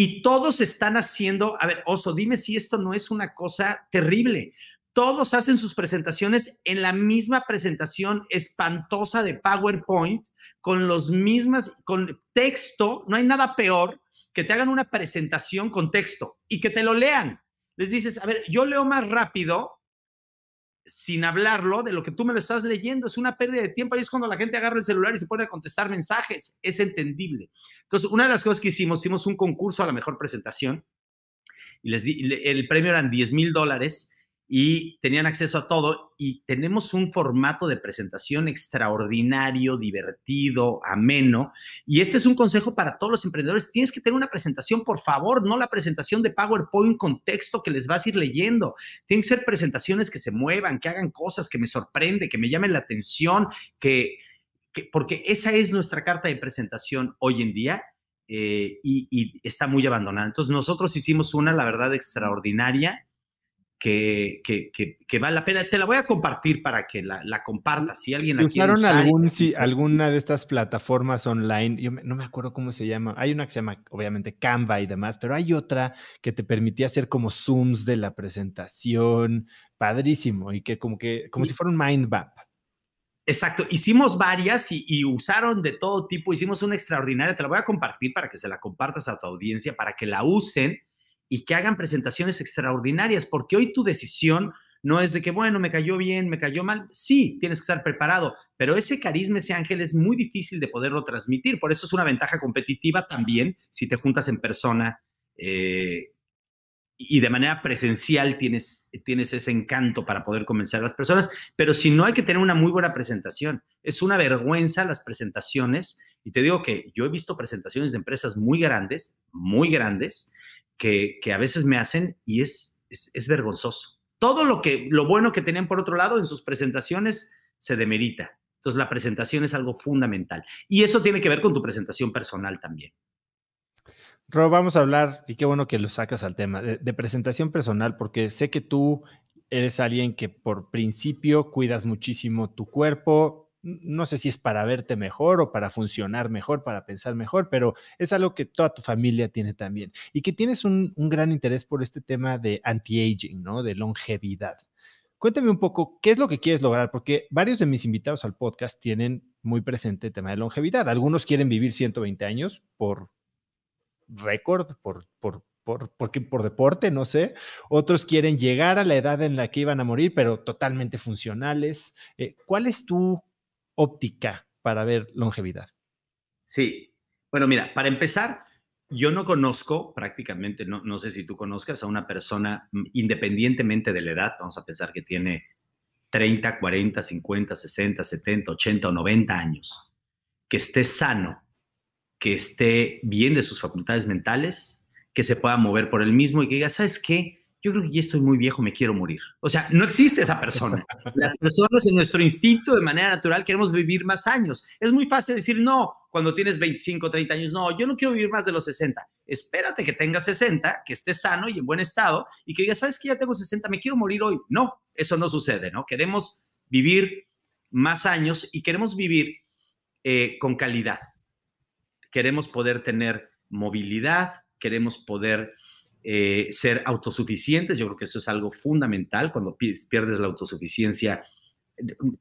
y todos están haciendo, a ver, Oso, dime si esto no es una cosa terrible. Todos hacen sus presentaciones en la misma presentación espantosa de PowerPoint, con los mismas, con texto, no hay nada peor que te hagan una presentación con texto y que te lo lean. Les dices, a ver, yo leo más rápido sin hablarlo de lo que tú me lo estás leyendo. Es una pérdida de tiempo. Ahí es cuando la gente agarra el celular y se pone a contestar mensajes. Es entendible. Entonces, una de las cosas que hicimos, hicimos un concurso a la mejor presentación y les el premio eran 10 mil dólares y tenían acceso a todo y tenemos un formato de presentación extraordinario, divertido, ameno. Y este es un consejo para todos los emprendedores. Tienes que tener una presentación, por favor, no la presentación de PowerPoint con texto que les vas a ir leyendo. Tienen que ser presentaciones que se muevan, que hagan cosas, que me sorprende, que me llamen la atención, que, porque esa es nuestra carta de presentación hoy en día. Eh, y, y está muy abandonada. Entonces nosotros hicimos una, la verdad, extraordinaria que, vale la pena. Te la voy a compartir para que la, compartas. Si alguien la quiere Algún, alguna de estas plataformas online? Yo no me acuerdo cómo se llama. Hay una que se llama, obviamente, Canva y demás, pero hay otra que te permitía hacer como zooms de la presentación. Padrísimo. Y que como que, como si fuera un mind map. Exacto, hicimos varias y, y, usaron de todo tipo, hicimos una extraordinaria, te la voy a compartir para que se la compartas a tu audiencia, para que la usen y que hagan presentaciones extraordinarias, porque hoy tu decisión no es de que, bueno, me cayó bien, me cayó mal. Sí, tienes que estar preparado, pero ese carisma, ese ángel es muy difícil de poderlo transmitir. Por eso es una ventaja competitiva también si te juntas en persona eh, y de manera presencial tienes, tienes ese encanto para poder convencer a las personas. Pero si no, hay que tener una muy buena presentación. Es una vergüenza las presentaciones. Y te digo que yo he visto presentaciones de empresas muy grandes, muy grandes, que, a veces me hacen y es, es, vergonzoso. Todo lo, que, lo bueno que tenían por otro lado en sus presentaciones se demerita. Entonces la presentación es algo fundamental. Y eso tiene que ver con tu presentación personal también. Rob, vamos a hablar, y qué bueno que lo sacas al tema, de, de presentación personal, porque sé que tú eres alguien que por principio cuidas muchísimo tu cuerpo, no sé si es para verte mejor o para funcionar mejor, para pensar mejor, pero es algo que toda tu familia tiene también y que tienes un, gran interés por este tema de anti-aging, ¿no? De longevidad. Cuéntame un poco qué es lo que quieres lograr, porque varios de mis invitados al podcast tienen muy presente el tema de longevidad. Algunos quieren vivir 120 años por récord, por, por, por deporte, no sé. Otros quieren llegar a la edad en la que iban a morir, pero totalmente funcionales. Eh, ¿Cuál es tu óptica para ver longevidad? Sí. Bueno, mira, para empezar, yo no conozco prácticamente, no, no sé si tú conozcas a una persona mm, independientemente de la edad, vamos a pensar que tiene 30, 40, 50, 60, 70, 80 o 90 años, que esté sano, que esté bien de sus facultades mentales, que se pueda mover por el mismo y que diga, ¿sabes qué? yo creo que ya estoy muy viejo, me quiero morir. O sea, no existe esa persona. Las personas en nuestro instinto de manera natural queremos vivir más años. Es muy fácil decir no cuando tienes 25, 30 años. No, yo no quiero vivir más de los 60. Espérate que tengas 60, que estés sano y en buen estado y que digas, ¿sabes que Ya tengo 60, me quiero morir hoy. No, eso no sucede, ¿no? Queremos vivir más años y queremos vivir eh, con calidad. Queremos poder tener movilidad, queremos poder eh, ser autosuficientes. Yo creo que eso es algo fundamental. Cuando pierdes la autosuficiencia,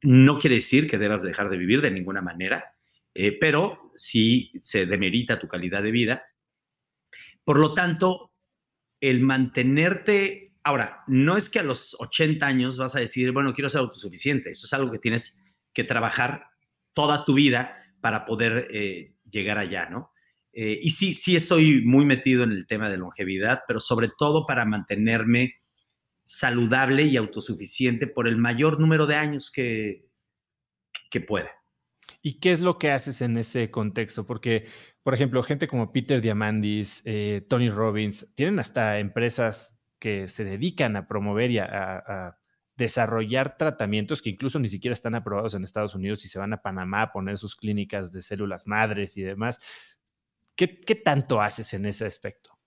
no quiere decir que debas dejar de vivir de ninguna manera, eh, pero sí se demerita tu calidad de vida. Por lo tanto, el mantenerte... Ahora, no es que a los 80 años vas a decir, bueno, quiero ser autosuficiente. Eso es algo que tienes que trabajar toda tu vida para poder eh, llegar allá, ¿no? Eh, y sí, sí estoy muy metido en el tema de longevidad, pero sobre todo para mantenerme saludable y autosuficiente por el mayor número de años que, que pueda. ¿Y qué es lo que haces en ese contexto? Porque, por ejemplo, gente como Peter Diamandis, eh, Tony Robbins, tienen hasta empresas que se dedican a promover y a desarrollar tratamientos que incluso ni siquiera están aprobados en Estados Unidos y se van a Panamá a poner sus clínicas de células madres y demás. ¿Qué, tanto haces en ese aspecto?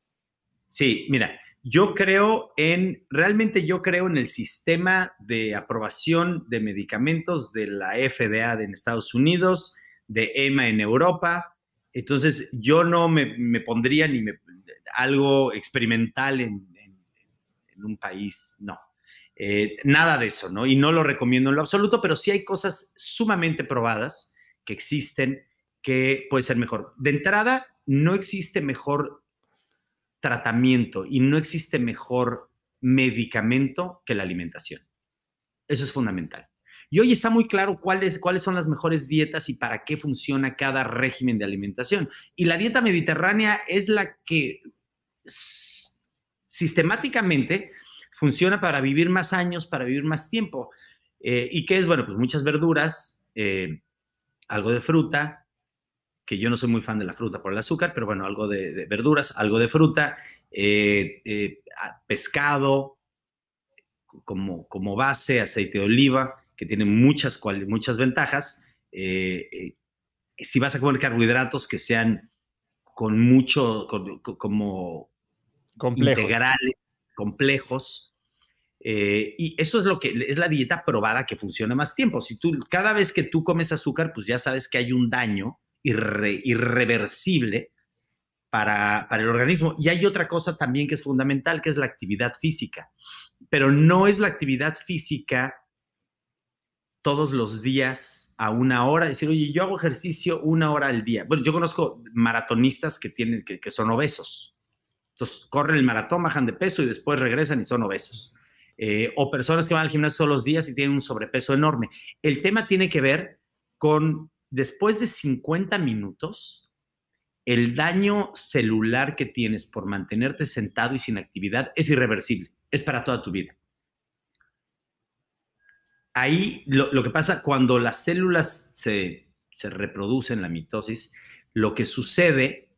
Sí, mira, yo creo en, realmente yo creo en el sistema de aprobación de medicamentos de la FDA en Estados Unidos, de EMA en Europa. Entonces, yo no me, pondría ni algo experimental en, un país, no. Eh, nada de eso, ¿no? Y no lo recomiendo en lo absoluto, pero sí hay cosas sumamente probadas que existen que puede ser mejor. De entrada, no existe mejor tratamiento y no existe mejor medicamento que la alimentación. Eso es fundamental. Y hoy está muy claro cuáles, cuáles son las mejores dietas y para qué funciona cada régimen de alimentación. Y la dieta mediterránea es la que sistemáticamente funciona para vivir más años, para vivir más tiempo. Eh, ¿Y que es? Bueno, pues muchas verduras, eh, algo de fruta, que yo no soy muy fan de la fruta por el azúcar, pero bueno, algo de, verduras, algo de fruta, eh, eh, pescado como, como base, aceite de oliva, que tiene muchas, muchas ventajas. Eh, si vas a comer carbohidratos que sean con mucho, como complejos. integrales, complejos. y eso es lo que es la dieta probada que funciona más tiempo. Si tú cada vez que tú comes azúcar, pues ya sabes que hay un daño irreversible para, el organismo. Y hay otra cosa también que es fundamental, que es la actividad física. Pero no es la actividad física todos los días a una hora, decir, oye, yo hago ejercicio una hora al día. Bueno, yo conozco maratonistas que, tienen, que, son obesos. Entonces, corren el maratón, bajan de peso y después regresan y son obesos. Eh, o personas que van al gimnasio todos los días y tienen un sobrepeso enorme. El tema tiene que ver con después de 50 minutos, el daño celular que tienes por mantenerte sentado y sin actividad es irreversible, es para toda tu vida. Ahí lo, que pasa cuando las células se, se reproducen, la mitosis, lo que sucede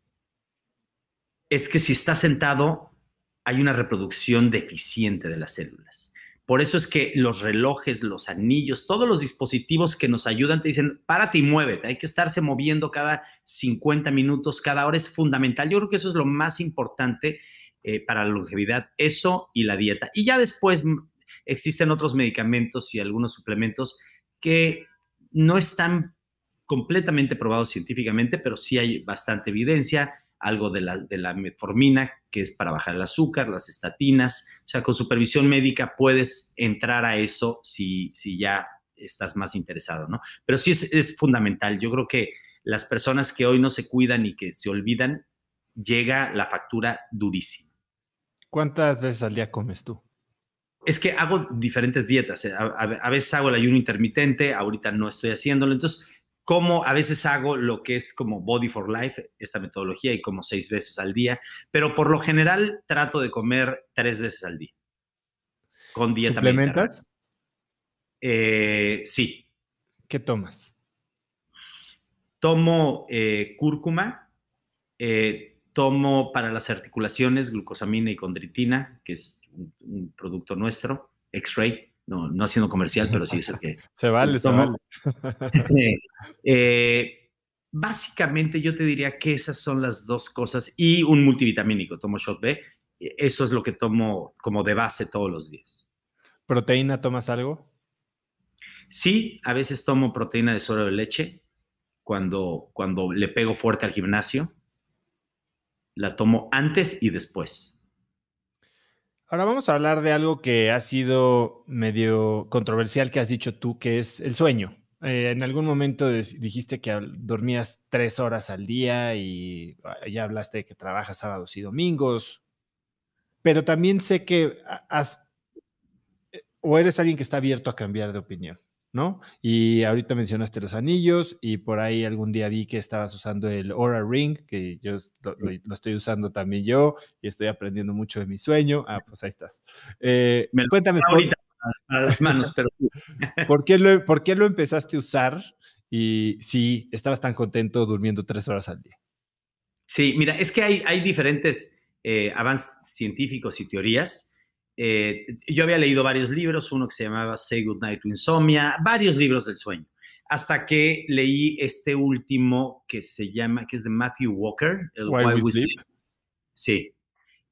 es que si estás sentado, hay una reproducción deficiente de las células. Por eso es que los relojes, los anillos, todos los dispositivos que nos ayudan te dicen, párate y muévete. Hay que estarse moviendo cada 50 minutos, cada hora es fundamental. Yo creo que eso es lo más importante eh, para la longevidad, eso y la dieta. Y ya después mm, existen otros medicamentos y algunos suplementos que no están completamente probados científicamente, pero sí hay bastante evidencia algo de la, de la metformina, que es para bajar el azúcar, las estatinas. O sea, con supervisión médica puedes entrar a eso si, si ya estás más interesado, ¿no? Pero sí es, fundamental. Yo creo que las personas que hoy no se cuidan y que se olvidan, llega la factura durísima. ¿Cuántas veces al día comes tú? Es que hago diferentes dietas. Eh, a, a, veces hago el ayuno intermitente, ahorita no estoy haciéndolo. Entonces, como a veces hago lo que es como Body for Life, esta metodología, y como seis veces al día, pero por lo general trato de comer tres veces al día. Con dieta ¿Suplementas? Eh, sí. ¿Qué tomas? Tomo eh, cúrcuma, eh, tomo para las articulaciones glucosamina y condritina, que es un producto nuestro, X-ray no, no haciendo comercial, pero sí es el que... se vale, se vale. Eh, básicamente yo te diría que esas son las dos cosas y un multivitamínico, tomo shot B, e, eso es lo que tomo como de base todos los días. ¿Proteína tomas algo? Sí, a veces tomo proteína de suero de leche cuando, cuando le pego fuerte al gimnasio. La tomo antes y después. Ahora vamos a hablar de algo que ha sido medio controversial que has dicho tú, que es el sueño. Eh, en algún momento dijiste que dormías tres horas al día y ah, ya hablaste de que trabajas sábados y domingos, pero también sé que has eh, o eres alguien que está abierto a cambiar de opinión. ¿no? Y ahorita mencionaste los anillos y por ahí algún día vi que estabas usando el Aura Ring, que yo lo, estoy usando también yo y estoy aprendiendo mucho de mi sueño. Ah, pues ahí estás. Eh, Me cuéntame. Ahorita por, las manos, ¿por, qué lo, empezaste a usar y si estabas tan contento durmiendo tres horas al día? Sí, mira, es que hay, hay diferentes eh, avances científicos y teorías. Eh, yo había leído varios libros, uno que se llamaba Say Goodnight to Insomnia, varios libros del sueño, hasta que leí este último que se llama, que es de Matthew Walker, el Why, We, Sleep. Sí.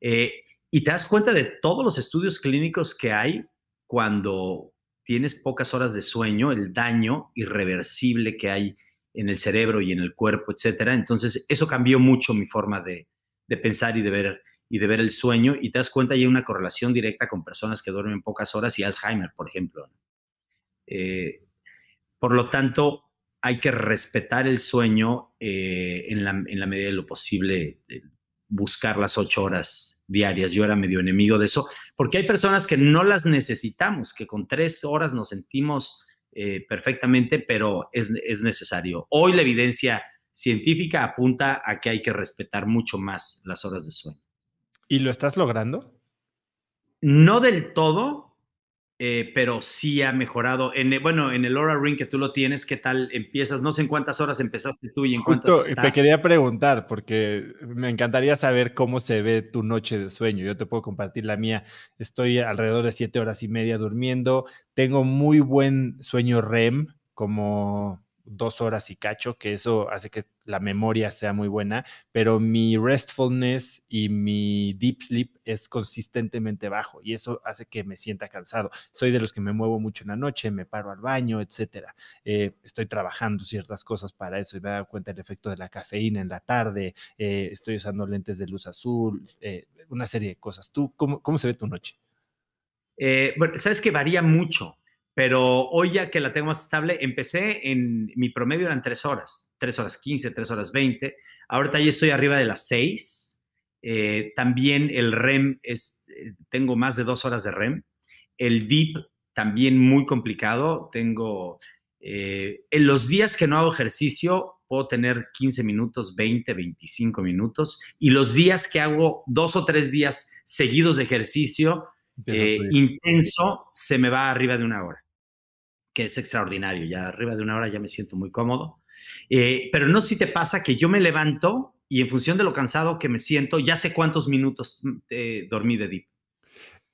Eh, y te das cuenta de todos los estudios clínicos que hay cuando tienes pocas horas de sueño, el daño irreversible que hay en el cerebro y en el cuerpo, etcétera. Entonces, eso cambió mucho mi forma de, de pensar y de ver y de ver el sueño y te das cuenta y hay una correlación directa con personas que duermen pocas horas y Alzheimer, por ejemplo. Eh, por lo tanto, hay que respetar el sueño eh, en, la, medida de lo posible, buscar las ocho horas diarias. Yo era medio enemigo de eso, porque hay personas que no las necesitamos, que con tres horas nos sentimos eh, perfectamente, pero es necesario. Hoy la evidencia científica apunta a que hay que respetar mucho más las horas de sueño. ¿Y lo estás logrando? No del todo, eh, pero sí ha mejorado. En, bueno, en el Aura Ring que tú lo tienes, ¿qué tal empiezas? No sé en cuántas horas empezaste tú y en cuánto. Te quería preguntar, porque me encantaría saber cómo se ve tu noche de sueño. Yo te puedo compartir la mía. Estoy alrededor de siete horas y media durmiendo. Tengo muy buen sueño REM, como dos horas y cacho, que eso hace que la memoria sea muy buena, pero mi restfulness y mi deep sleep es consistentemente bajo y eso hace que me sienta cansado. Soy de los que me muevo mucho en la noche, me paro al baño, etcétera. Eh, estoy trabajando ciertas cosas para eso y me he dado cuenta el efecto de la cafeína en la tarde, eh, estoy usando lentes de luz azul, eh, una serie de cosas. ¿Tú cómo se ve tu noche? bueno, sabes que varía mucho pero hoy ya que la tengo más estable, empecé en mi promedio eran tres horas, tres horas quince, tres horas veinte. ahorita ya estoy arriba de las seis. Eh, también el REM, es, eh, tengo más de dos horas de REM, el DEEP también muy complicado, tengo, eh, en los días que no hago ejercicio, puedo tener 15 minutos, 20, 25 minutos, y los días que hago dos o tres días seguidos de ejercicio, intenso se me va arriba de una hora que es extraordinario. Ya arriba de una hora ya me siento muy cómodo. Eh, pero no si te pasa que yo me levanto y en función de lo cansado que me siento, ya sé cuántos minutos mm, eh, dormí de deep.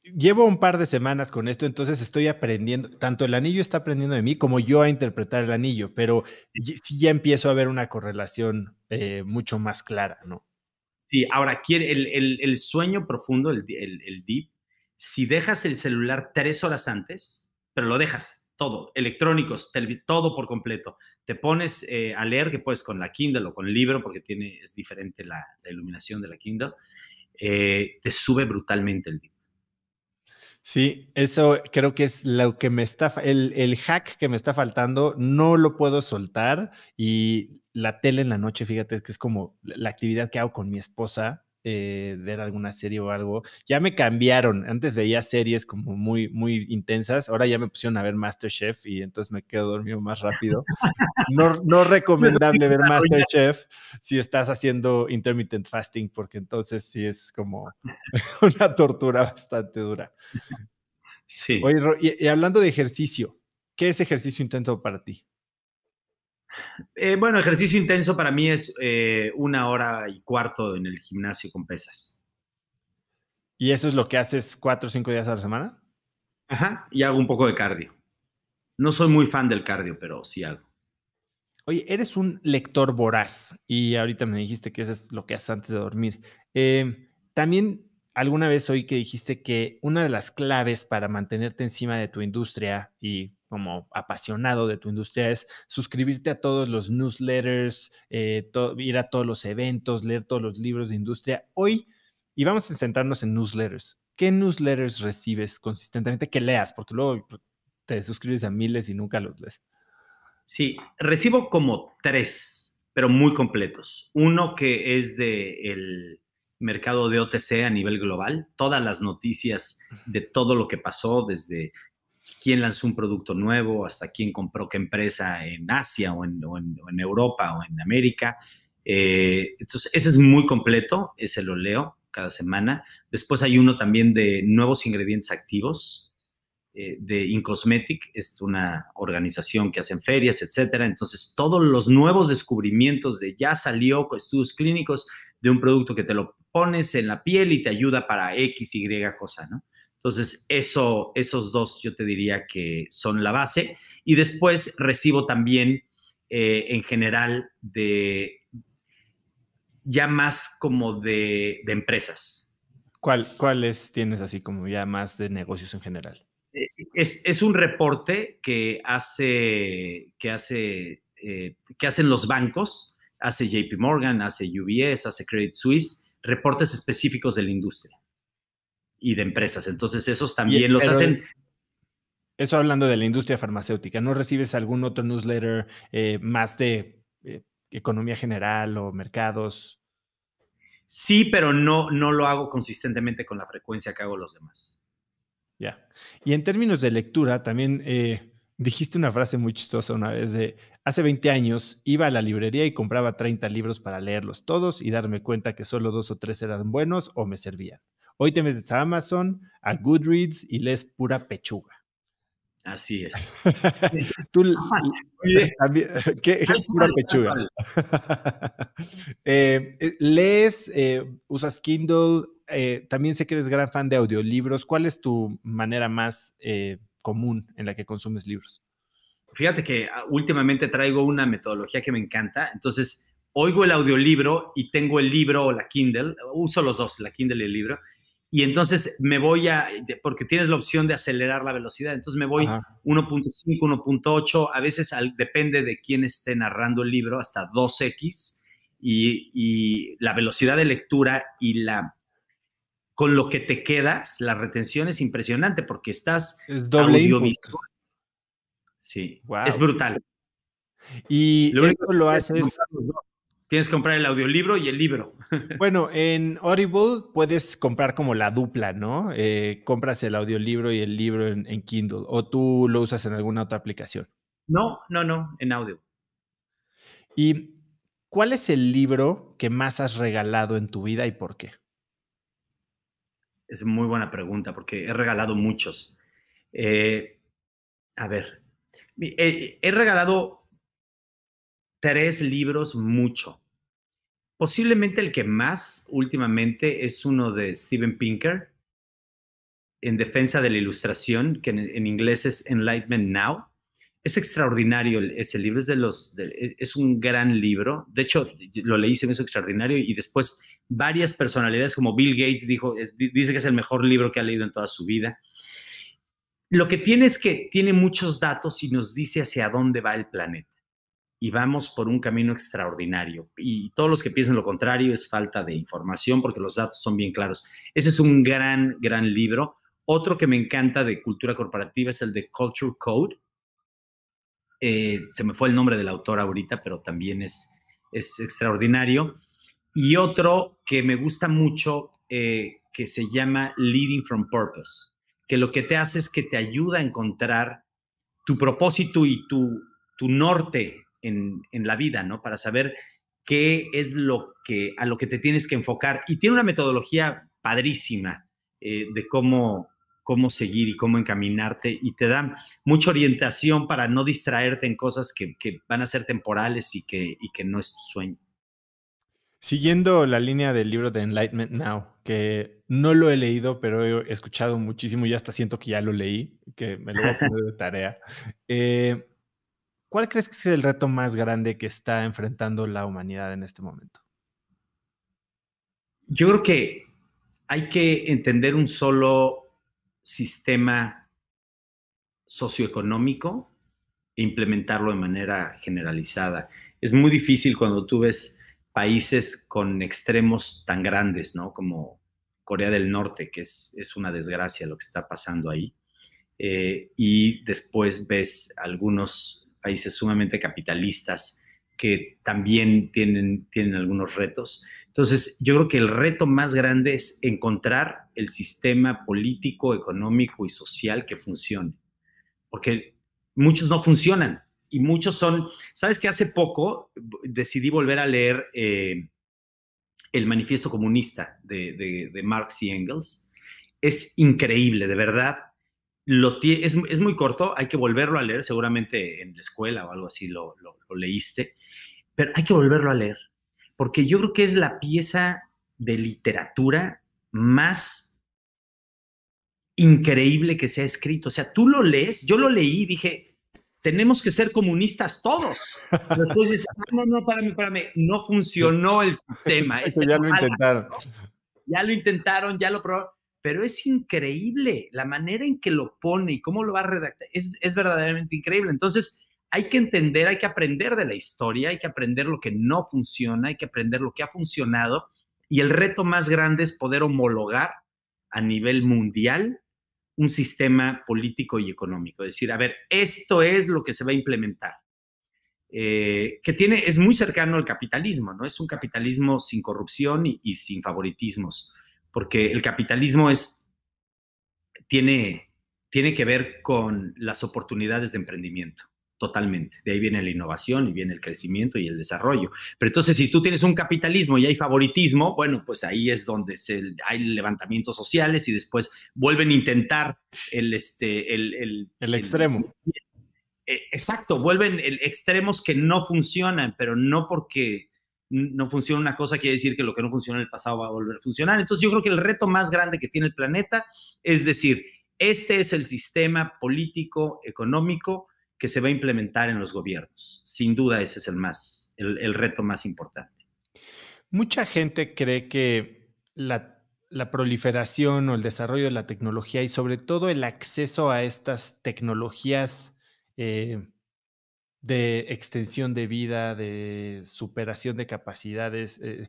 Llevo un par de semanas con esto, entonces estoy aprendiendo, tanto el anillo está aprendiendo de mí como yo a interpretar el anillo, pero sí, ya empiezo a ver una correlación eh, mucho más clara, ¿no? Sí, ahora, el, el, sueño profundo, el, el, el deep, si dejas el celular tres horas antes, pero lo dejas, todo, electrónicos, todo por completo. Te pones eh, a leer, que puedes con la Kindle o con el libro, porque tiene, es diferente la, iluminación de la Kindle, eh, te sube brutalmente el libro. Sí, eso creo que es lo que me está, el, el, hack que me está faltando, no lo puedo soltar y la tele en la noche, fíjate, que es como la actividad que hago con mi esposa, eh, ver alguna serie o algo. Ya me cambiaron. Antes veía series como muy, muy intensas. Ahora ya me pusieron a ver Masterchef y entonces me quedo dormido más rápido. No, no recomendable ver Masterchef si estás haciendo intermittent fasting, porque entonces sí es como una tortura bastante dura. Sí. Oye, y, y hablando de ejercicio, ¿qué es ejercicio intenso para ti? Eh, bueno, ejercicio intenso para mí es eh, una hora y cuarto en el gimnasio con pesas. ¿Y eso es lo que haces cuatro o cinco días a la semana? Ajá, y hago un poco de cardio. No soy muy fan del cardio, pero sí hago. Oye, eres un lector voraz y ahorita me dijiste que eso es lo que haces antes de dormir. Eh, también alguna vez oí que dijiste que una de las claves para mantenerte encima de tu industria y como apasionado de tu industria es suscribirte a todos los newsletters, eh, ir a todos los eventos, leer todos los libros de industria. Hoy, y vamos a centrarnos en newsletters. ¿Qué newsletters recibes consistentemente que leas? Porque luego te suscribes a miles y nunca los lees. Sí, recibo como tres, pero muy completos. Uno que es de el mercado de OTC a nivel global, todas las noticias de todo lo que pasó desde quién lanzó un producto nuevo, hasta quién compró qué empresa en Asia o en, Europa o en América. Eh, entonces, ese es muy completo, ese lo leo cada semana. Después hay uno también de nuevos ingredientes activos eh, de Incosmetic, es una organización que hacen ferias, etcétera. Entonces, todos los nuevos descubrimientos de ya salió con estudios clínicos de un producto que te lo pones en la piel y te ayuda para X, Y cosa, ¿no? Entonces, eso, esos dos yo te diría que son la base. Y después recibo también eh, en general de ya más como de, empresas. ¿Cuáles tienes así como ya más de negocios en general? Es, un reporte que hace, que eh, hacen los bancos, hace JP Morgan, hace UBS, hace Credit Suisse, reportes específicos de la industria y de empresas. Entonces, esos también los hacen. Eso hablando de la industria farmacéutica, ¿no recibes algún otro newsletter eh, más de eh, economía general o mercados? Sí, pero no, no lo hago consistentemente con la frecuencia que hago los demás. Ya. Y en términos de lectura, también eh, dijiste una frase muy chistosa una vez de, hace 20 años iba a la librería y compraba 30 libros para leerlos todos y darme cuenta que solo dos o tres eran buenos o me servían. Hoy te metes a Amazon, a Goodreads y lees pura pechuga. Así es. Tú, ¿qué? Pura pechuga. Eh, eh, lees, eh, usas Kindle, también sé que eres gran fan de audiolibros. ¿Cuál es tu manera más común en la que consumes libros? Fíjate que ah, últimamente traigo una metodología que me encanta. Entonces, oigo el audiolibro y tengo el libro o la Kindle, uso los dos, la Kindle y el libro, y entonces me voy a, porque tienes la opción de acelerar la velocidad, entonces me voy 1.5, 1.8, a veces al, depende de quién esté narrando el libro, hasta 2x, y, la velocidad de lectura y la... Con lo que te quedas, la retención es impresionante porque estás es doble audiovisual. Sí, es brutal. Y lo esto lo haces... Tienes que comprar el audiolibro y el libro. Bueno, en Audible puedes comprar como la dupla, ¿no? Eh, compras el audiolibro y el libro en, Kindle. ¿O tú lo usas en alguna otra aplicación? No, no, no, en audio. ¿Y cuál es el libro que más has regalado en tu vida y por qué? Es muy buena pregunta porque he regalado muchos. Eh, a ver, eh, he regalado tres libros mucho. Posiblemente el que más últimamente es uno de Steven Pinker, en defensa de la ilustración, que en, inglés es Enlightenment Now. Es extraordinario ese libro, es, de los, e, es un gran libro. De hecho, lo leí, se me extraordinario y después varias personalidades como Bill Gates dijo, dice que es el mejor libro que ha leído en toda su vida. Lo que tiene es que tiene muchos datos y nos dice hacia dónde va el planeta y vamos por un camino extraordinario. Y todos los que piensan lo contrario es falta de información porque los datos son bien claros. Ese es un gran, gran libro. Otro que me encanta de cultura corporativa es el de Culture Code. Eh, se me fue el nombre del autor ahorita, pero también es, es extraordinario. Y otro que me gusta mucho, eh, que se llama Leading from Purpose, que lo que te hace es que te ayuda a encontrar tu propósito y tu, tu norte en, la vida, ¿no? Para saber qué es lo que, a lo que te tienes que enfocar. Y tiene una metodología padrísima eh, de cómo, cómo seguir y cómo encaminarte y te da mucha orientación para no distraerte en cosas que, que van a ser temporales y que, y que no es tu sueño. Siguiendo la línea del libro de Enlightenment Now, que no lo he leído, pero he escuchado muchísimo y hasta siento que ya lo leí, que me lo voy a poner de tarea. Eh, ¿Cuál crees que es el reto más grande que está enfrentando la humanidad en este momento? Yo creo que hay que entender un solo sistema socioeconómico e implementarlo de manera generalizada. Es muy difícil cuando tú ves países con extremos tan grandes, ¿no? Como Corea del Norte, que es, una desgracia lo que está pasando ahí. Eh, y después ves algunos países sumamente capitalistas que también tienen, tienen algunos retos. Entonces, yo creo que el reto más grande es encontrar el sistema político, económico y social que funcione, porque muchos no funcionan y muchos son, sabes que hace poco decidí volver a leer eh, el manifiesto comunista de, de Marx y Engels. Es increíble, de verdad, es, muy corto, hay que volverlo a leer, seguramente en la escuela o algo así lo, leíste, pero hay que volverlo a leer, porque yo creo que es la pieza de literatura más increíble que se ha escrito. O sea, tú lo lees, yo lo leí y dije, tenemos que ser comunistas todos. Después dices, ah, no, no, para mí, no funcionó el sistema. ya lo intentaron. Ya lo intentaron, ya lo probaron pero es increíble la manera en que lo pone y cómo lo va a redactar. Es, es verdaderamente increíble. Entonces, hay que entender, hay que aprender de la historia, hay que aprender lo que no funciona, hay que aprender lo que ha funcionado. Y el reto más grande es poder homologar a nivel mundial un sistema político y económico. Es decir, a ver, esto es lo que se va a implementar. Eh, que tiene, es muy cercano al capitalismo, ¿no? Es un capitalismo sin corrupción y, y sin favoritismos porque el capitalismo es, tiene, tiene que ver con las oportunidades de emprendimiento, totalmente. De ahí viene la innovación y viene el crecimiento y el desarrollo. Pero entonces, si tú tienes un capitalismo y hay favoritismo, bueno, pues ahí es donde hay levantamientos sociales y después vuelven a intentar el, este, el, extremo. Eh, exacto, vuelven extremos que no funcionan, pero no porque no funciona una cosa, quiere decir que lo que no funciona en el pasado va a volver a funcionar. Entonces yo creo que el reto más grande que tiene el planeta es decir, este es el sistema político, económico que se va a implementar en los gobiernos. Sin duda ese es el, más, el, reto más importante. Mucha gente cree que la, proliferación o el desarrollo de la tecnología y sobre todo el acceso a estas tecnologías eh, de extensión de vida, de superación de capacidades, eh,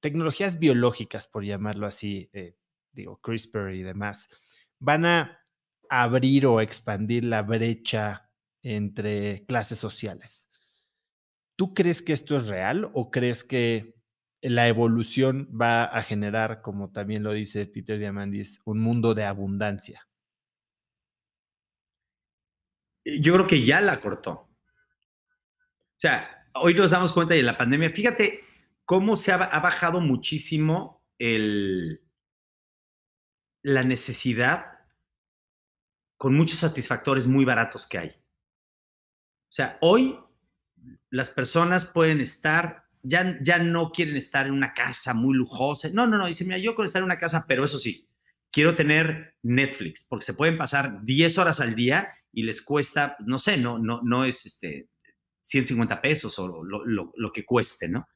tecnologías biológicas, por llamarlo así, eh, digo, CRISPR y demás, van a abrir o expandir la brecha entre clases sociales. ¿Tú crees que esto es real o crees que la evolución va a generar, como también lo dice Peter Diamandis, un mundo de abundancia? Eh, yo creo que ya la cortó. O sea, hoy nos damos cuenta y de la pandemia. Fíjate cómo se ha, bajado muchísimo el, la necesidad con muchos satisfactores muy baratos que hay. O sea, hoy las personas pueden estar, ya, ya no quieren estar en una casa muy lujosa. No, no, no, dice, mira, yo quiero estar en una casa, pero eso sí, quiero tener Netflix, porque se pueden pasar 10 horas al día y les cuesta, no sé, no, no, no es este, 150 pesos o lo, que cueste, ¿no?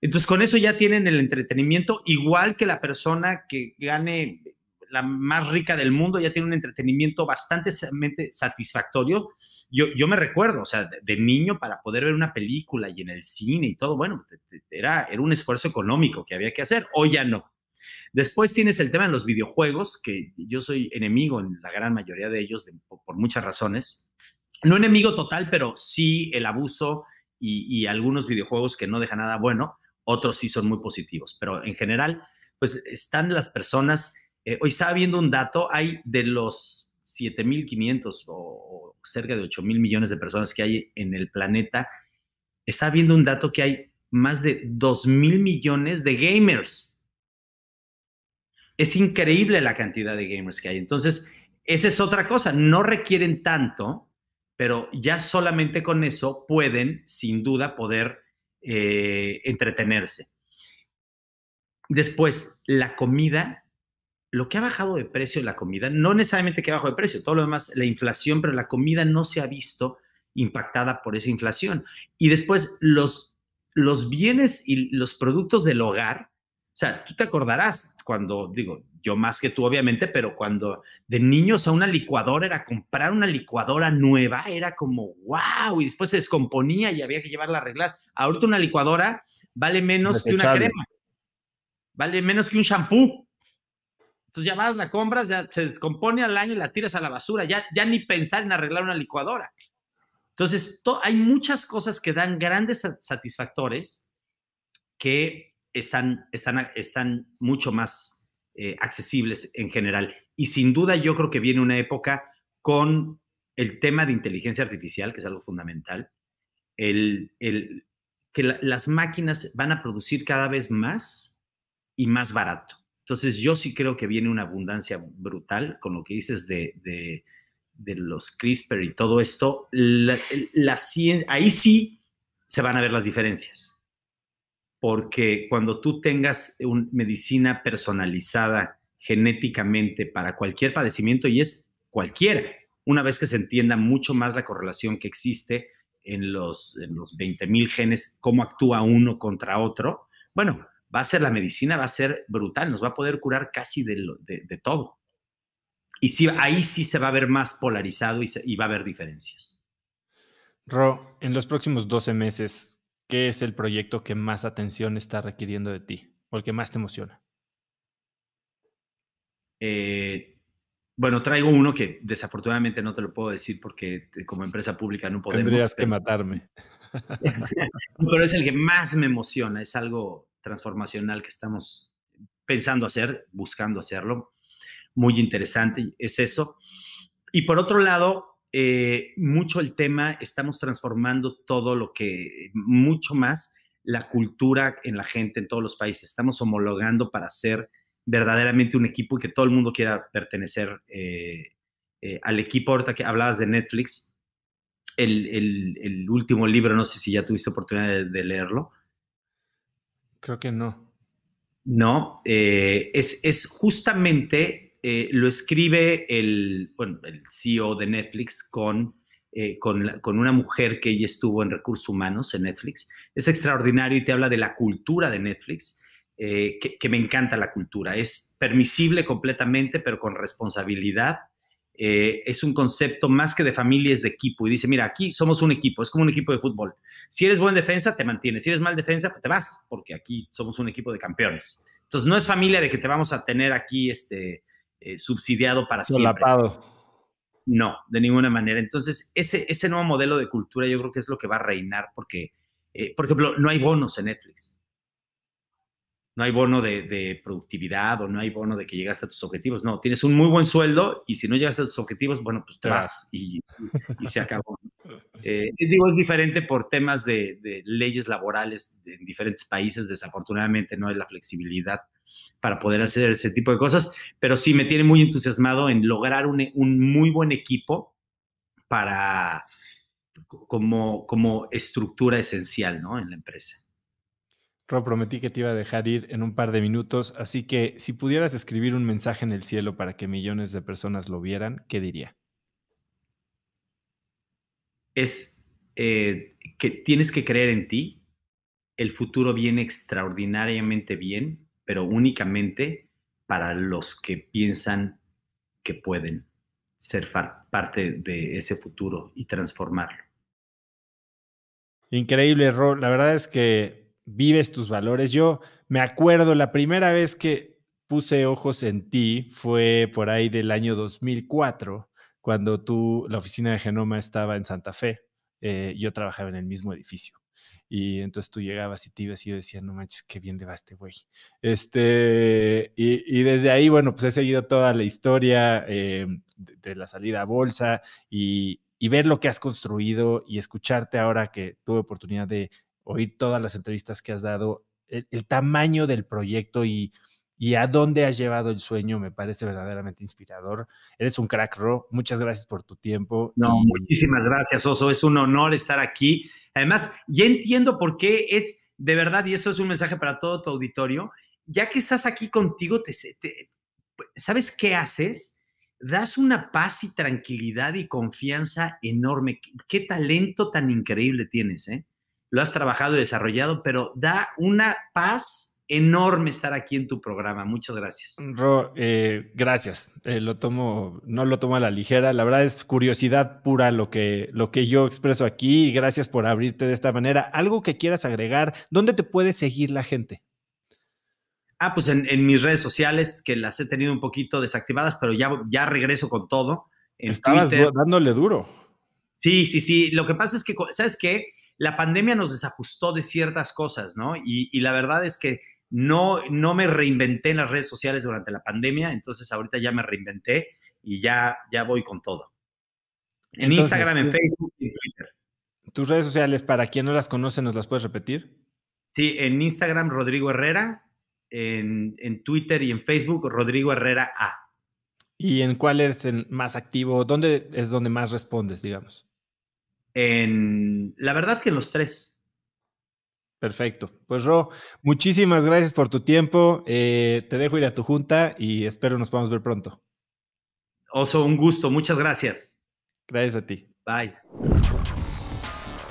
Entonces, con eso ya tienen el entretenimiento, igual que la persona que gane la más rica del mundo, ya tiene un entretenimiento bastante satisfactorio. Yo, yo me recuerdo, o sea, de, niño para poder ver una película y en el cine y todo, bueno, era, era un esfuerzo económico que había que hacer, hoy ya no. Después tienes el tema de los videojuegos, que yo soy enemigo en la gran mayoría de ellos por muchas razones no enemigo total, pero sí el abuso y, algunos videojuegos que no dejan nada bueno, otros sí son muy positivos, pero en general, pues están las personas, eh, hoy estaba viendo un dato, hay de los 7.500 o, o cerca de 8.000 millones de personas que hay en el planeta, está viendo un dato que hay más de 2.000 millones de gamers. Es increíble la cantidad de gamers que hay. Entonces, esa es otra cosa, no requieren tanto pero ya solamente con eso pueden, sin duda, poder eh, entretenerse. Después, la comida, lo que ha bajado de precio la comida, no necesariamente que ha bajado de precio, todo lo demás, la inflación, pero la comida no se ha visto impactada por esa inflación. Y después, los, los bienes y los productos del hogar, o sea, tú te acordarás cuando, digo, yo más que tú obviamente, pero cuando de niños a una licuadora era comprar una licuadora nueva, era como wow, y después se descomponía y había que llevarla a arreglar. Ahorita una licuadora vale menos que una crema, vale menos que un shampoo. Entonces ya vas, la compras, ya se descompone al año y la tiras a la basura, ya, ya ni pensar en arreglar una licuadora. Entonces, hay muchas cosas que dan grandes satisfactores que están, están, están mucho más eh, accesibles en general. Y sin duda yo creo que viene una época con el tema de inteligencia artificial, que es algo fundamental, el, que las máquinas van a producir cada vez más y más barato. Entonces yo sí creo que viene una abundancia brutal con lo que dices de, los CRISPR y todo esto. ahí sí se van a ver las diferencias porque cuando tú tengas una medicina personalizada genéticamente para cualquier padecimiento, y es cualquiera, una vez que se entienda mucho más la correlación que existe en los, los 20.000 genes, cómo actúa uno contra otro, bueno, va a ser la medicina, va a ser brutal, nos va a poder curar casi de, todo. Y sí, ahí sí se va a ver más polarizado y, y va a haber diferencias. Ro, en los próximos 12 meses, ¿qué es el proyecto que más atención está requiriendo de ti o el que más te emociona? Eh, bueno, traigo uno que desafortunadamente no te lo puedo decir porque eh, como empresa pública no podemos. Tendrías que matarme. pero es el que más me emociona, es algo transformacional que estamos pensando hacer, buscando hacerlo. Muy interesante, es eso. Y por otro lado, eh, mucho el tema, estamos transformando todo lo que, mucho más la cultura en la gente, en todos los países. Estamos homologando para ser verdaderamente un equipo y que todo el mundo quiera pertenecer eh, eh, al equipo. Ahorita que hablabas de Netflix, el, último libro, no sé si ya tuviste oportunidad de, leerlo. Creo que no. No, es, es justamente eh, lo escribe el, bueno, CEO de Netflix con, eh, con, una mujer que ella estuvo en recursos humanos en Netflix. Es extraordinario y te habla de la cultura de Netflix, eh, que, me encanta la cultura. Es permisible completamente, pero con responsabilidad. es un concepto más que de familia, es de equipo. Y dice, mira, aquí somos un equipo, es como un equipo de fútbol. Si eres buen defensa, te mantienes. Si eres mal defensa, pues te vas, porque aquí somos un equipo de campeones. Entonces, no es familia de que te vamos a tener aquí este, eh, subsidiado para Solapado. No, de ninguna manera. Entonces, ese, ese nuevo modelo de cultura yo creo que es lo que va a reinar porque, eh, por ejemplo, no hay bonos en Netflix. No hay bono de, productividad o no hay bono de que llegaste a tus objetivos. No, tienes un muy buen sueldo y si no llegas a tus objetivos, bueno, pues te vas y, se acabó. Eh, digo, es diferente por temas de, de leyes laborales en diferentes países. Desafortunadamente no hay la flexibilidad para poder hacer ese tipo de cosas, pero sí me tiene muy entusiasmado en lograr un, muy buen equipo para como, como estructura esencial ¿no? en la empresa. Rob, prometí que te iba a dejar ir en un par de minutos, así que si pudieras escribir un mensaje en el cielo para que millones de personas lo vieran, ¿qué diría? Es eh, que tienes que creer en ti, el futuro viene extraordinariamente bien pero únicamente para los que piensan que pueden ser parte de ese futuro y transformarlo. Increíble, Ro. La verdad es que vives tus valores. Yo me acuerdo la primera vez que puse ojos en ti fue por ahí del año 2004, cuando tú, la oficina de Genoma estaba en Santa Fe. Eh, yo trabajaba en el mismo edificio. Y entonces tú llegabas y te ibas y yo decía, no manches, qué bien le va este güey. Este, y, desde ahí, bueno, pues he seguido toda la historia eh, de, la salida a bolsa y, ver lo que has construido y escucharte ahora que tuve oportunidad de oír todas las entrevistas que has dado, el, tamaño del proyecto y y a dónde has llevado el sueño me parece verdaderamente inspirador. Eres un crack, Ro. Muchas gracias por tu tiempo. No, muchísimas gracias, Oso. Es un honor estar aquí. Además, ya entiendo por qué es de verdad, y esto es un mensaje para todo tu auditorio, ya que estás aquí contigo, ¿sabes qué haces? Das una paz y tranquilidad y confianza enorme. Qué, qué talento tan increíble tienes, ¿eh? Lo has trabajado y desarrollado, pero da una paz enorme estar aquí en tu programa. Muchas gracias. Ro, eh, gracias. Eh, lo tomo, no lo tomo a la ligera. La verdad es curiosidad pura lo que, lo que yo expreso aquí. Gracias por abrirte de esta manera. Algo que quieras agregar, ¿dónde te puede seguir la gente? Ah, pues en, mis redes sociales, que las he tenido un poquito desactivadas, pero ya, ya regreso con todo. Estabas dándole duro. Sí, sí, sí. Lo que pasa es que, ¿sabes qué? La pandemia nos desajustó de ciertas cosas, ¿no? y la verdad es que no, no me reinventé en las redes sociales durante la pandemia, entonces ahorita ya me reinventé y ya, ya voy con todo. En Instagram, en Facebook y en Twitter. Tus redes sociales, para quien no las conoce, ¿nos las puedes repetir? Sí, en Instagram, Rodrigo Herrera, en, en Twitter y en Facebook, Rodrigo Herrera A. ¿Y en cuál eres el más activo? ¿Dónde es donde más respondes, digamos? En la verdad que en los tres. Perfecto. Pues Ro, muchísimas gracias por tu tiempo. Eh, te dejo ir a tu junta y espero nos podamos ver pronto. Oso, un gusto. Muchas gracias. Gracias a ti. Bye.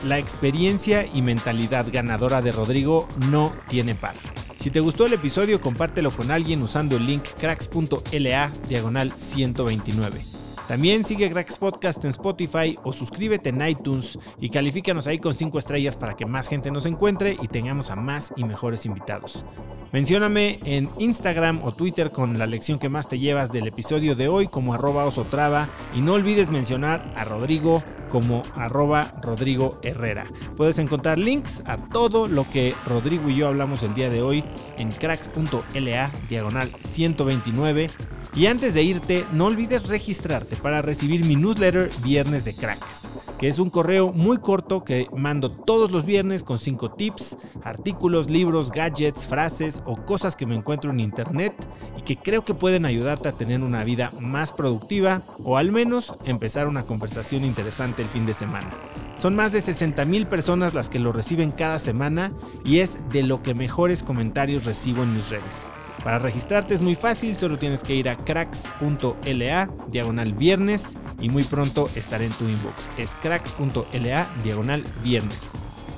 La experiencia y mentalidad ganadora de Rodrigo no tiene par. Si te gustó el episodio, compártelo con alguien usando el link cracks.la diagonal 129. También sigue Cracks Podcast en Spotify o suscríbete en iTunes y califícanos ahí con 5 estrellas para que más gente nos encuentre y tengamos a más y mejores invitados. Mencióname en Instagram o Twitter con la lección que más te llevas del episodio de hoy como arroba osotrava y no olvides mencionar a Rodrigo como arroba Rodrigo Herrera. Puedes encontrar links a todo lo que Rodrigo y yo hablamos el día de hoy en cracks.la diagonal 129 y antes de irte no olvides registrarte para recibir mi newsletter Viernes de Cracks, que es un correo muy corto que mando todos los viernes con 5 tips, artículos, libros, gadgets, frases o cosas que me encuentro en internet y que creo que pueden ayudarte a tener una vida más productiva o al menos empezar una conversación interesante el fin de semana. Son más de 60 mil personas las que lo reciben cada semana y es de lo que mejores comentarios recibo en mis redes. Para registrarte es muy fácil, solo tienes que ir a cracks.la diagonal viernes y muy pronto estaré en tu inbox. Es cracks.la diagonal viernes.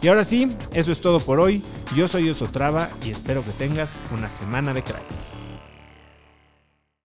Y ahora sí, eso es todo por hoy. Yo soy Traba y espero que tengas una semana de cracks.